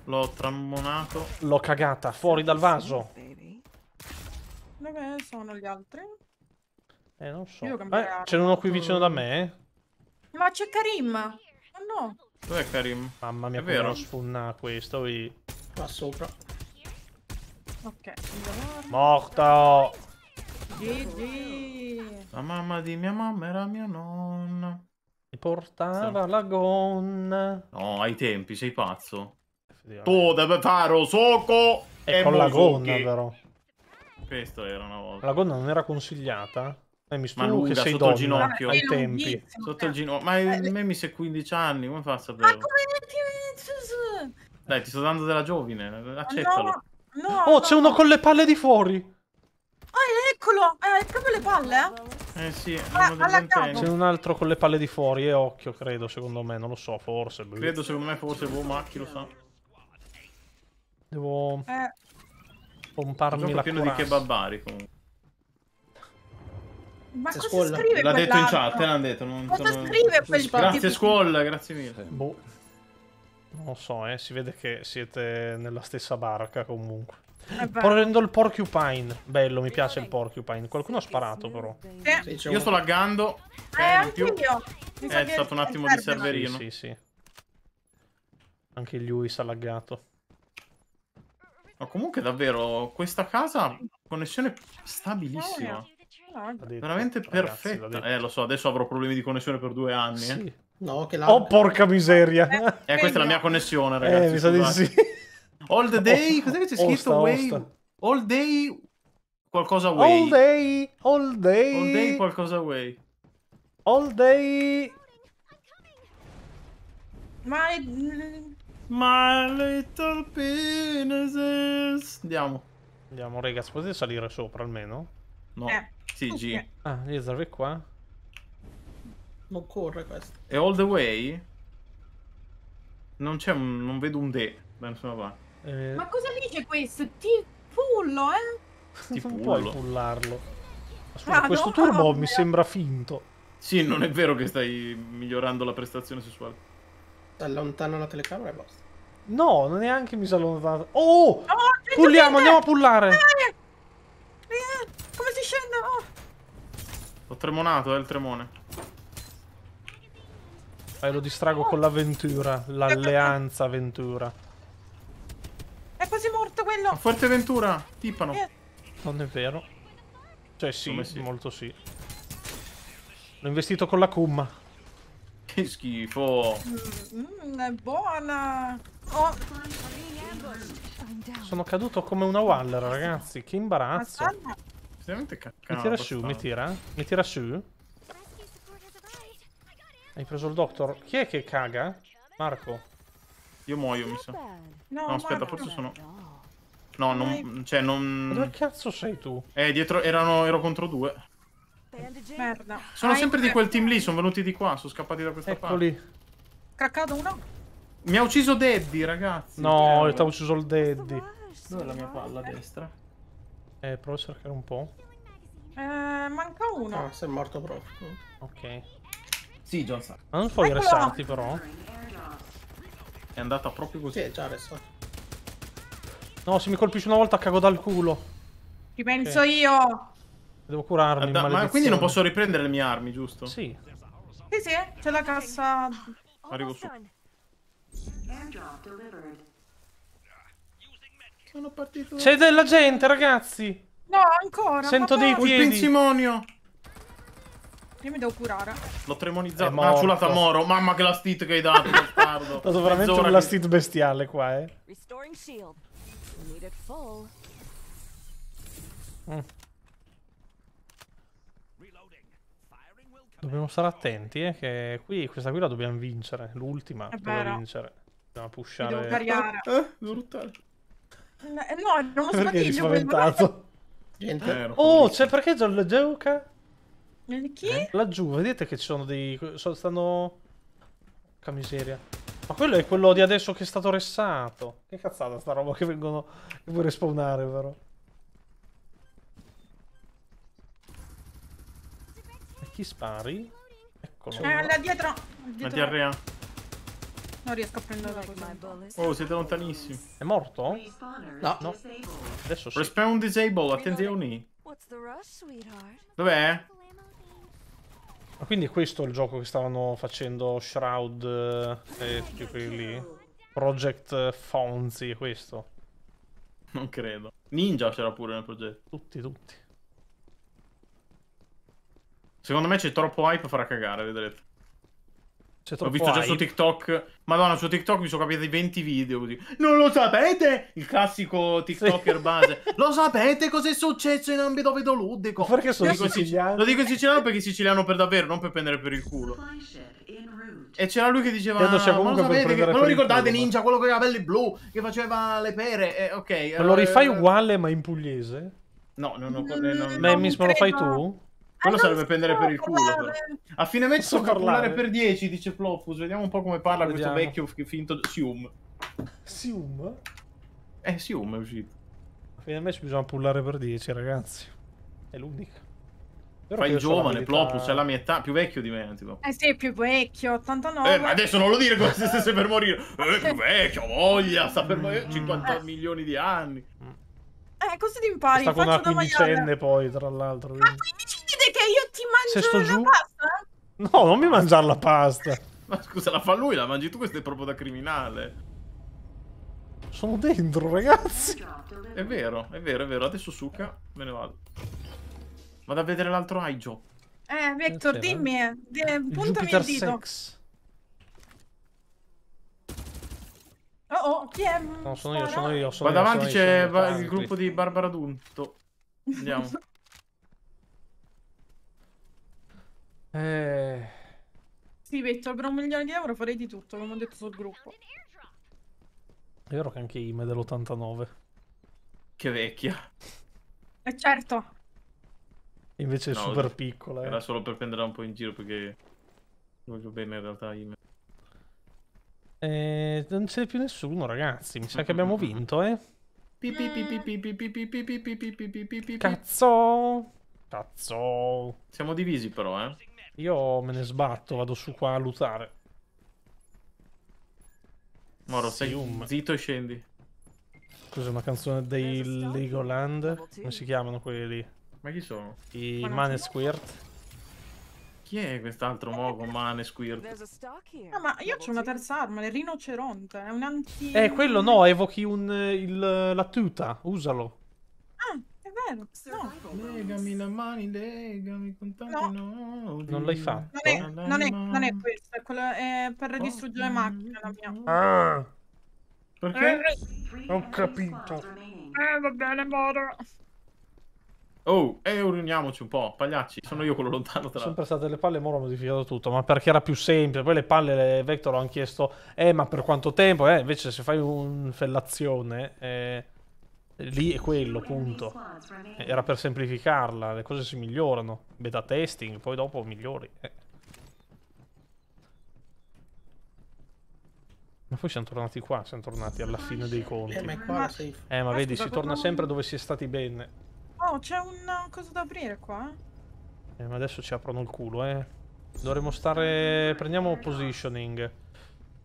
L'ho trammonato. L'ho cagata, fuori dal vaso. Dove sono gli altri? Eh, non so. Eh, c'è uno qui vicino da me. Eh? Ma c'è Karim. oh, no. Dov'è Karim? Mamma mia, è vero. sfunna questo. Qui. Qua sopra. Ok. Morto. Gigi. La mamma di mia mamma era mia nonna. Mi portava sì. la gonna. No, ai tempi, sei pazzo. Tu devi fare soco e, e con la gonna però. Questo era una volta. La gonna non era consigliata? Eh, mi ma Luca, che sei sotto donna, il ginocchio. Ai tempi. Sotto il ginocchio. Ma eh, Memi se 15 anni, come fa a sapere? Ma come ti Dai, ti sto dando della giovine, accettalo. No, no, oh, no. c'è uno con le palle di fuori. Ah, eccolo! Eh, è proprio le palle? Eh, sì, eh, c'è un altro con le palle di fuori e eh, occhio, credo, secondo me, non lo so, forse. Lui. Boh. Credo, secondo me, forse, boh, ma chi lo sa. Devo... Eh. Pomparmi la pieno di kebabari, comunque. Ma cosa scuola. scrive L'ha detto in chat, te l'hanno detto. Non cosa sono... scrive quel Grazie scuola, grazie mille. Boh. Non lo so, eh, si vede che siete nella stessa barca comunque. Prendo il porcupine. Bello, mi piace il porcupine. Qualcuno ha sparato, però. Sì. io sto laggando. Eh, eh anche io. Mi è stato un attimo di serverino. Sì, sì. Anche lui si è laggato. Ma comunque, davvero, questa casa. Connessione stabilissima. Ah, detto, Veramente ragazzi, perfetta. Eh, lo so, adesso avrò problemi di connessione per due anni. Eh. Sì. Eh. No, che oh, la... Oh, porca miseria. Eh, questa è la mia connessione, eh, ragazzi. Eh, mi sa di sì. All the oh, day? Cos'è che c'è scritto? Osta, way... Osta. All day qualcosa way. All day, all day. All day qualcosa way. All day. My... My little penises. Andiamo. Andiamo, ragazzi. Potete salire sopra almeno? No. Eh. Sì, G. Eh. Ah, gli serve qua? Non corre questo. E all the way? Non c'è un... non vedo un de da nessuna parte. Eh... Ma cosa dice questo? Ti pullo, eh? Ti non pullo. puoi pullarlo. Scusa, ah, questo no, turbo no, ah, mi no. sembra finto. Sì, non è vero che stai migliorando la prestazione sessuale. Allontano la telecamera e basta. No, non neanche mi sono allontanato. Oh! Pulliamo, andiamo a pullare! Eh! Eh! Come si scende? Oh! Ho tremonato, è eh, il tremone. Eh, lo distrago oh. con l'avventura, l'alleanza avventura quasi morto quello! A avventura! tippano. Eh. Non è vero. Cioè sì, sì. molto sì. L'ho investito con la Kumma. Che schifo. Mm, mm, è buona. Oh. Sono caduto come una Waller, ragazzi. Che imbarazzo. Mi tira su, mi tira. Eh. Mi tira su. Hai preso il doctor. Chi è che caga? Marco. Io muoio, mi sa. No, no aspetta, forse sono... No, non... Cioè, non... Dove cazzo sei tu? Eh, dietro... Erano... Ero contro due. Merda. Sono ah, sempre ecco di quel team lì, sono venuti di qua, sono scappati da questa Eccoli. parte. Craccato uno. Mi ha ucciso Daddy, ragazzi. No, ti ha ucciso il Daddy. Dov'è la mia palla a destra? Eh, provo a cercare un po'. Eh, manca uno. Ah, sei morto proprio. Ok. Sì, Johnson. Ma non puoi restarti però. È andata proprio così. Sì, già adesso. No, se mi colpisci una volta cago dal culo. Ci penso okay. io. Devo curarmi, Adda eh, Ma quindi non posso riprendere le mie armi, giusto? Sì. Sì, sì, c'è la cassa... Arrivo su. Sono partito... C'è della gente, ragazzi! No, ancora! Sento dei piedi! Il pensimonio! Prima mi devo curare. L'ho tremonizzato. Ah, Una ciulata Moro. Mamma che la stit che hai dato, bastardo. È stato veramente un last bestiale qua, eh. Restoring shield. Needed full. Mm. Dobbiamo stare attenti, eh, che qui, questa qui la dobbiamo vincere. L'ultima dobbiamo vincere. Dobbiamo pushare. devo cariare. Eh, eh, devo ruttare. Eh, no, non lo so, Perché spaventato? Niente. Eh, oh, c'è perché Giorgio Geuca? Chi? Eh? Laggiù, vedete che ci sono dei... stanno... Che miseria. Ma quello è quello di adesso che è stato ressato. Che cazzata sta roba che vengono... che vuoi respawnare però. E chi spari? Eccolo. Eh, là dietro. La diarrea. Non riesco a prenderla così. Oh, siete lontanissimi. È morto? No, no. Adesso sì. Respawn disable, attenzione. Dov'è? Ma quindi questo il gioco che stavano facendo Shroud eh, e tutti quelli lì? Project Fonzi è questo? Non credo. Ninja c'era pure nel progetto. Tutti, tutti. Secondo me c'è troppo hype farà cagare, vedrete. Ho visto hype. già su TikTok, madonna, su TikTok mi sono capiti 20 video così. Non lo sapete? Il classico TikToker sì. base. lo sapete cos'è successo in ambito videoludico? Perché sono dico siciliano? Lo dico in siciliano perché è siciliano per davvero, non per prendere per il culo. E c'era lui che diceva, ma lo, sapete, che... ma lo ricordate culo, Ninja, quello con i capelli blu, che faceva le pere? Eh, ok. Ma allora... lo rifai eh, uguale ma in pugliese? No, non ho... No, no, lo fai tu? Quello sarebbe prendere per il culo. Però. A fine match so parlare per 10, dice Plopus. Vediamo un po' come parla Vediamo. questo vecchio finto Sium. Sium? Eh, Sium è uscito. A fine match bisogna pullare per 10, ragazzi. È l'unica. Fai il giovane, Plopus, è la mia età, più vecchio di me. Tipo. Eh sì, più vecchio, 89. Eh, ma adesso non lo dire come se stesse per morire. Eh, [laughs] più vecchio, voglia, sta per morire 50 mm. eh. milioni di anni. Mm. Eh, cosa ti impari? Sta con una quindicenne poi, tra l'altro. Ma quindicenne? Volete che io ti mangio la giù... pasta? Eh. No, non mi mangiare la pasta. Ma scusa, la fa lui, la mangi tu, questo è proprio da criminale. Sono dentro, ragazzi. È vero, è vero, è vero. Adesso succa, me ne vado. Vado a vedere l'altro Aijo. Eh, Vector, dimmi. Eh. dimmi puntami Jupiter il dito. Sex. Oh, oh, chi è? No, sono io, sono io. Sono Qua davanti c'è il gruppo di Barbara Dunto. Andiamo. [laughs] Eh... Sì, Vettor, per un milione di euro farei di tutto, come ho detto sul gruppo. È vero che anche Ime dell'89. Che vecchia. Eh certo. Invece è no, super piccola. Eh. Era solo per prenderla un po' in giro perché voglio bene in realtà Ime. Eh, non c'è più nessuno, ragazzi. Mi sa che abbiamo vinto, eh. Cazzo! Cazzo! Siamo divisi però, eh. Io me ne sbatto, vado su qua a lutare. Moro, sei stai um. zitto e scendi. Cos'è una canzone dei Legoland? Come si chiamano quelli lì? Ma chi sono? I Ma Mane Squirt. Chi è quest'altro mogo Mane Squirt? No, ah, ma io ho una terza arma, il rinoceronte, è un anti... Eh, quello no, evochi un, eh, il, la tuta, usalo. Ah, vero. No. Legami la mani, legami con tanto no. Non l'hai fatto? Non è, non è, non è questo, è, quello, è per distruggere oh. macchine la mia. Ah. Perché? Eh, Ho capito. Eh, va bene, moro. Oh, e eh, riuniamoci un po', pagliacci, sono io quello lontano tra Sono passate le palle e Moro ha modificato tutto, ma perché era più semplice. Poi le palle le Vector hanno chiesto, eh, ma per quanto tempo? Eh, invece se fai un'infellazione, eh lì è quello, punto. Era per semplificarla, le cose si migliorano. Beta testing, poi dopo migliori. Eh. Ma poi siamo tornati qua, siamo tornati alla fine dei conti. Eh, ma, eh, ma vedi, si torna sempre dove si è stati bene. Oh, c'è una uh, cosa da aprire qua. Eh, ma adesso ci aprono il culo, eh. Dovremmo stare... Prendiamo positioning.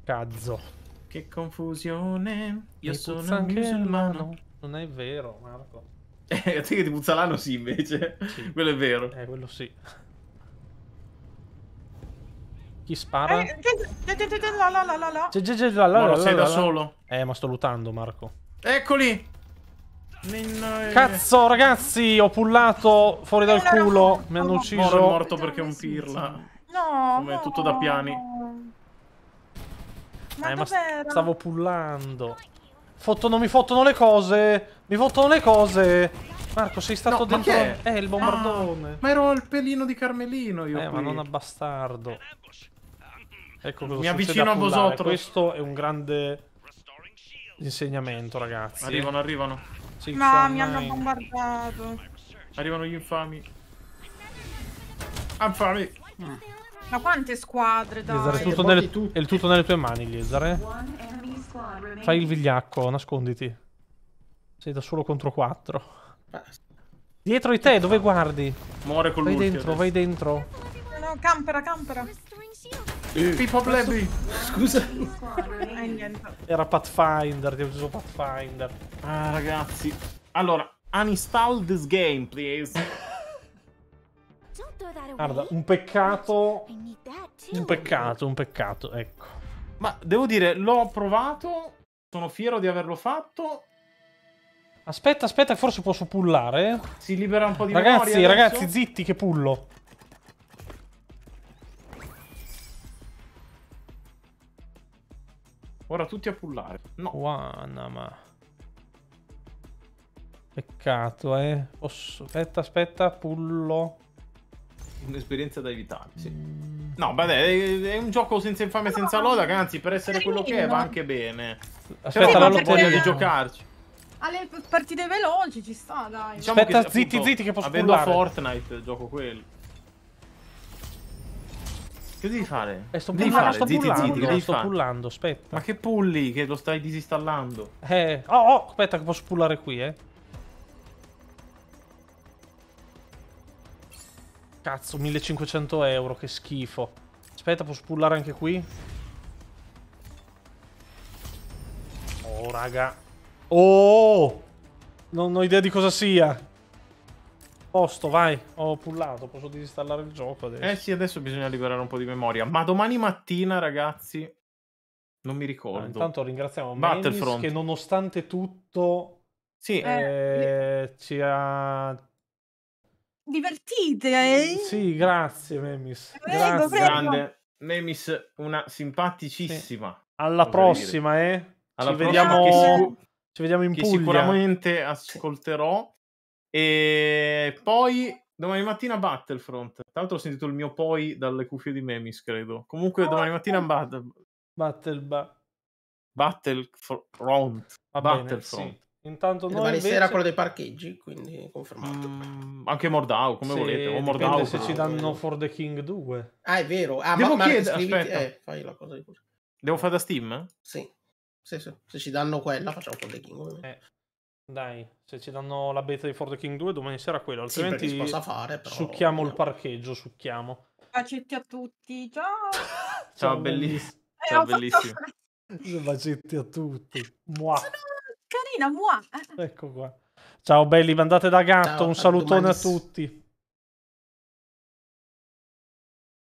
Cazzo. Che confusione. Io sono anche il mano. mano. Non è vero, Marco. Eh, [laughs] te che ti Puzzalano l'anno sì, invece. Sì. Quello è vero. Eh, quello sì. Chi spara? Ma lo sei da solo? Eh, ma sto lutando, Marco. Eccoli! Cazzo, ragazzi! Ho pullato fuori dal culo. Mi hanno ucciso. Moro è morto perché è un pirla. No! Come tutto da piani. Ma eh, ma stavo pullando. Fottono, mi fottono le cose. Mi fottono le cose. Marco, sei stato no, dentro. È? Eh, il bombardone. Ah, ma ero al pelino di Carmelino io. Eh, qui. ma non a bastardo. Ecco cosa Mi avvicino a, a Bosotro. Questo è un grande insegnamento, ragazzi. Eh. Arrivano, arrivano. Six no, mi hanno eh. bombardato. Arrivano gli infami. Infami. Ma quante squadre, dai. Lizar, è tutto, nelle... tutto nelle tue mani, Lizar. Eh? Fai il vigliacco, nasconditi. Sei da solo contro quattro. Dietro di te, dove guardi? Muore con lui. Vai dentro, adesso. vai dentro. No, campera, campera. Eh, Pippo Blebby! Scusa. Era Pathfinder, ti ho usato Pathfinder. Ah, ragazzi. Allora, uninstall this game, please. Guarda, un peccato. Un peccato, un peccato, ecco. Ma devo dire, l'ho provato. Sono fiero di averlo fatto. Aspetta, aspetta, forse posso pullare. Si libera un po' di ragazzi, memoria. Ragazzi, ragazzi, zitti che pullo. Ora tutti a pullare. No. ma... Peccato, eh. Posso... Aspetta, aspetta, pullo. Un'esperienza da evitare, sì. Mm, no, vabbè, è un gioco senza infame, e senza loda, che anzi, per essere quello che è, va anche bene. Aspetta, cioè, non voglio di giocarci. Alle partite veloci ci sta, dai. Diciamo Aspetta, che, zitti, appunto, zitti, che posso avendo Avendo Fortnite, gioco quello. Che devi fare? Eh, sto devi fare? sto zitti, pullando, zitti, zitti, sto fare? pullando, aspetta. Ma che pulli, che lo stai disinstallando? Eh, oh, oh, aspetta che posso pullare qui, eh. Cazzo, 1500 euro, che schifo. Aspetta, posso pullare anche qui? Oh, raga. Oh! Non ho idea di cosa sia. Posto, vai. Ho pullato, posso disinstallare il gioco adesso. Eh sì, adesso bisogna liberare un po' di memoria. Ma domani mattina, ragazzi, non mi ricordo. Ah, intanto ringraziamo Battlefront Menis che nonostante tutto... Sì. Eh, eh, ci ha divertite. Eh? Sì, grazie Memis. Prego, grazie. Prego. Grande. Memis, una simpaticissima. Sì. Alla prossima, dire. eh. Alla ci, prossima vediamo... Sic- ci vediamo in Puglia. sicuramente ascolterò. E poi domani mattina Battlefront. Tra l'altro ho sentito il mio poi dalle cuffie di Memis, credo. Comunque oh, domani mattina Battle... Battlefront. Ba... Battlefront. Battlefront. Sì. Intanto domani invece... sera quello dei parcheggi, quindi confermato. Mm, anche Mordau, come sì, volete. O Mordau, se ci danno For the King 2. Ah, è vero. Ah, Devo ma, chiedere, ma eh, fai la cosa di così. Devo fare da Steam? Sì. Sì, sì. Se ci danno quella, facciamo For the King. Eh, dai, se ci danno la beta di For the King 2, domani sera quello. Altrimenti sì, si fare, però... succhiamo no. il parcheggio, succhiamo. Facetti a tutti, ciao! ciao, ciao bellissimo. Eh, ciao, bellissimo. Facetti a tutti. Mua. Carina, muah. Eh, eh. Ecco qua. Ciao belli, mandate da gatto, Ciao, un salutone domani... a tutti.